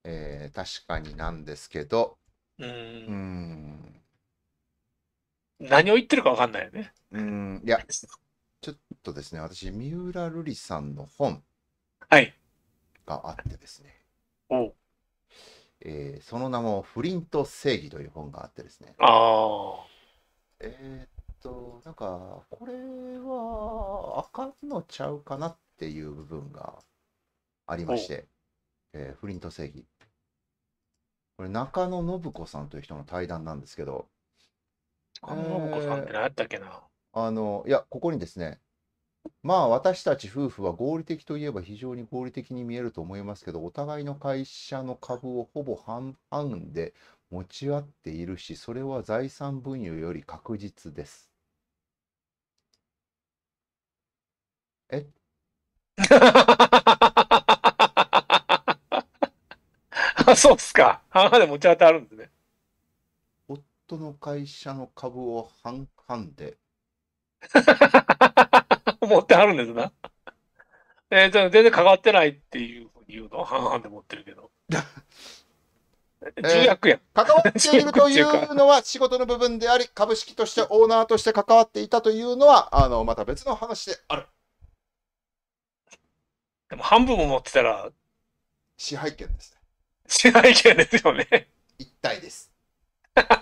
えー、確かになんですけど、うん。何を言ってるか分かんないよね。うん、いや、ちょっとですね、私、三浦瑠麗さんの本があってですね、はいえー、その名も「不倫と正義」という本があってですね、あえー、っと、なんか、これは、あかんのちゃうかなっていう部分がありまして、えー、不倫と正義。これ中野信子さんという人の対談なんですけど中野信子さんって何やったっけな、えー、あのいやここにですねまあ私たち夫婦は合理的といえば非常に合理的に見えると思いますけどお互いの会社の株をほぼ半々で持ち合っているしそれは財産分与より確実です。え あ、そうっすか。半々で持ち当たるんですね。夫の会社の株を半々で。持ってはるんですな。えー、じゃ全然関わってないっていうふうに言うの半々で持ってるけど。重役やえー、関わっているというのは仕事の部分であり、株式としてオーナーとして関わっていたというのは、あのまた別の話である。でも半分も持ってたら。支配権です、支配権ですよね。一体です。あか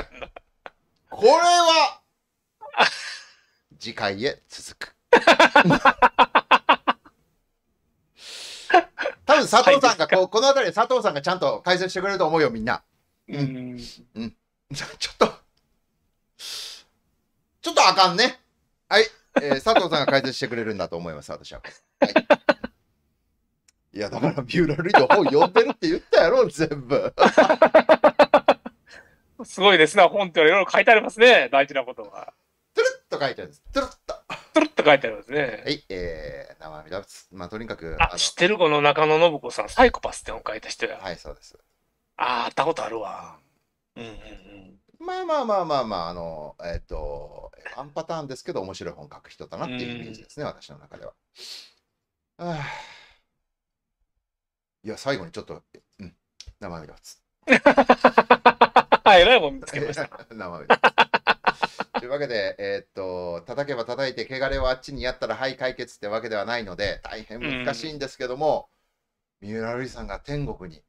んな。これは、次回へ続く。多分佐藤さんがここの辺りで佐藤さんがちゃんと解説してくれると思うよ、みんな。うん。うん。ちょっと、ちょっとあかんね。はい。えー、佐藤さんが解説してくれるんだと思います、私は。はいいやだから三浦瑠璃の本読んでるって言ったやろ 全部すごいですな、本っていろいろ書いてありますね大事なことはトゥルッと書いてあるんですトゥルッとトゥルッと書いてありますねはいえー、生身だまあとにかくあ知ってるこの中野信子さんサイコパスって本書いた人やはいそうですああったことあるわうんうんうんまあまあまあまあまあ、あの、えっ、ー、と、ワンパターンですけど、面白い本書く人だなっていうイメージですね、私の中では。はあ。いや、最後にちょっと、うん、生身のつ。えらいもん見つけました。生身というわけで、えー、っと、叩けば叩いて、汚れをあっちにやったら、はい、解決ってわけではないので、大変難しいんですけども、うん、三浦瑠麗さんが天国に、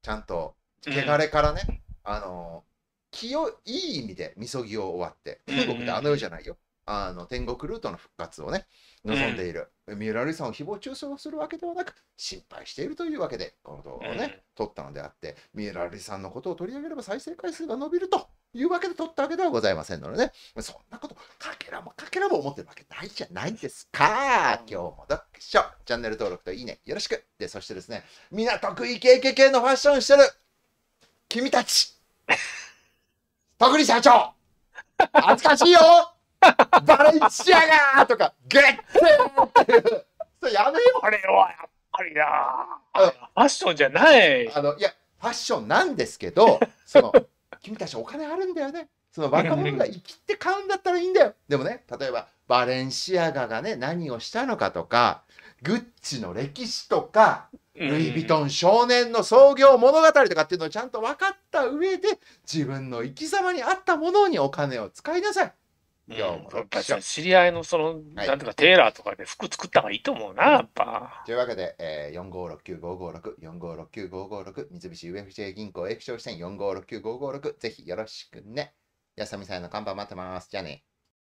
ちゃんと、汚れからね、うん、あの、清いい意味で、みそぎを終わって、天国ってあの世じゃないよ。あの天国ルートの復活をね望んでいる、うん、三浦瑠さんを誹謗中傷するわけではなく心配しているというわけでこの動画をね、うん、ったのであって三浦瑠さんのことを取り上げれば再生回数が伸びるというわけで撮ったわけではございませんのでねそんなことかけらもかけらも思ってるわけないじゃないですか、今日も読書チャンネル登録といいねよろしくでそしてですね港区イケイケ系のファッションしてる君たち特に社長恥ずかしいよ バレンシアガーとか、ゲッっていう。それやめよ。これはやっぱりなファッションじゃない。あの、いや、ファッションなんですけど、その、君たちお金あるんだよね。その若者が生きて買うんだったらいいんだよ。でもね、例えば、バレンシアガがね、何をしたのかとか、グッチの歴史とか、ルイ・ヴィトン少年の創業物語とかっていうのをちゃんと分かった上で自分の生き様に合ったものにお金を使いなさい。いや、知り合いのその、はい、なんとかテーラーとかで服作った方がいいと思うな、やっぱ。というわけで、えー、4569556、4569556、三菱 UFJ 銀行液晶支店4569556、ぜひよろしくね。やさみさんの看板待ってます。じゃあね。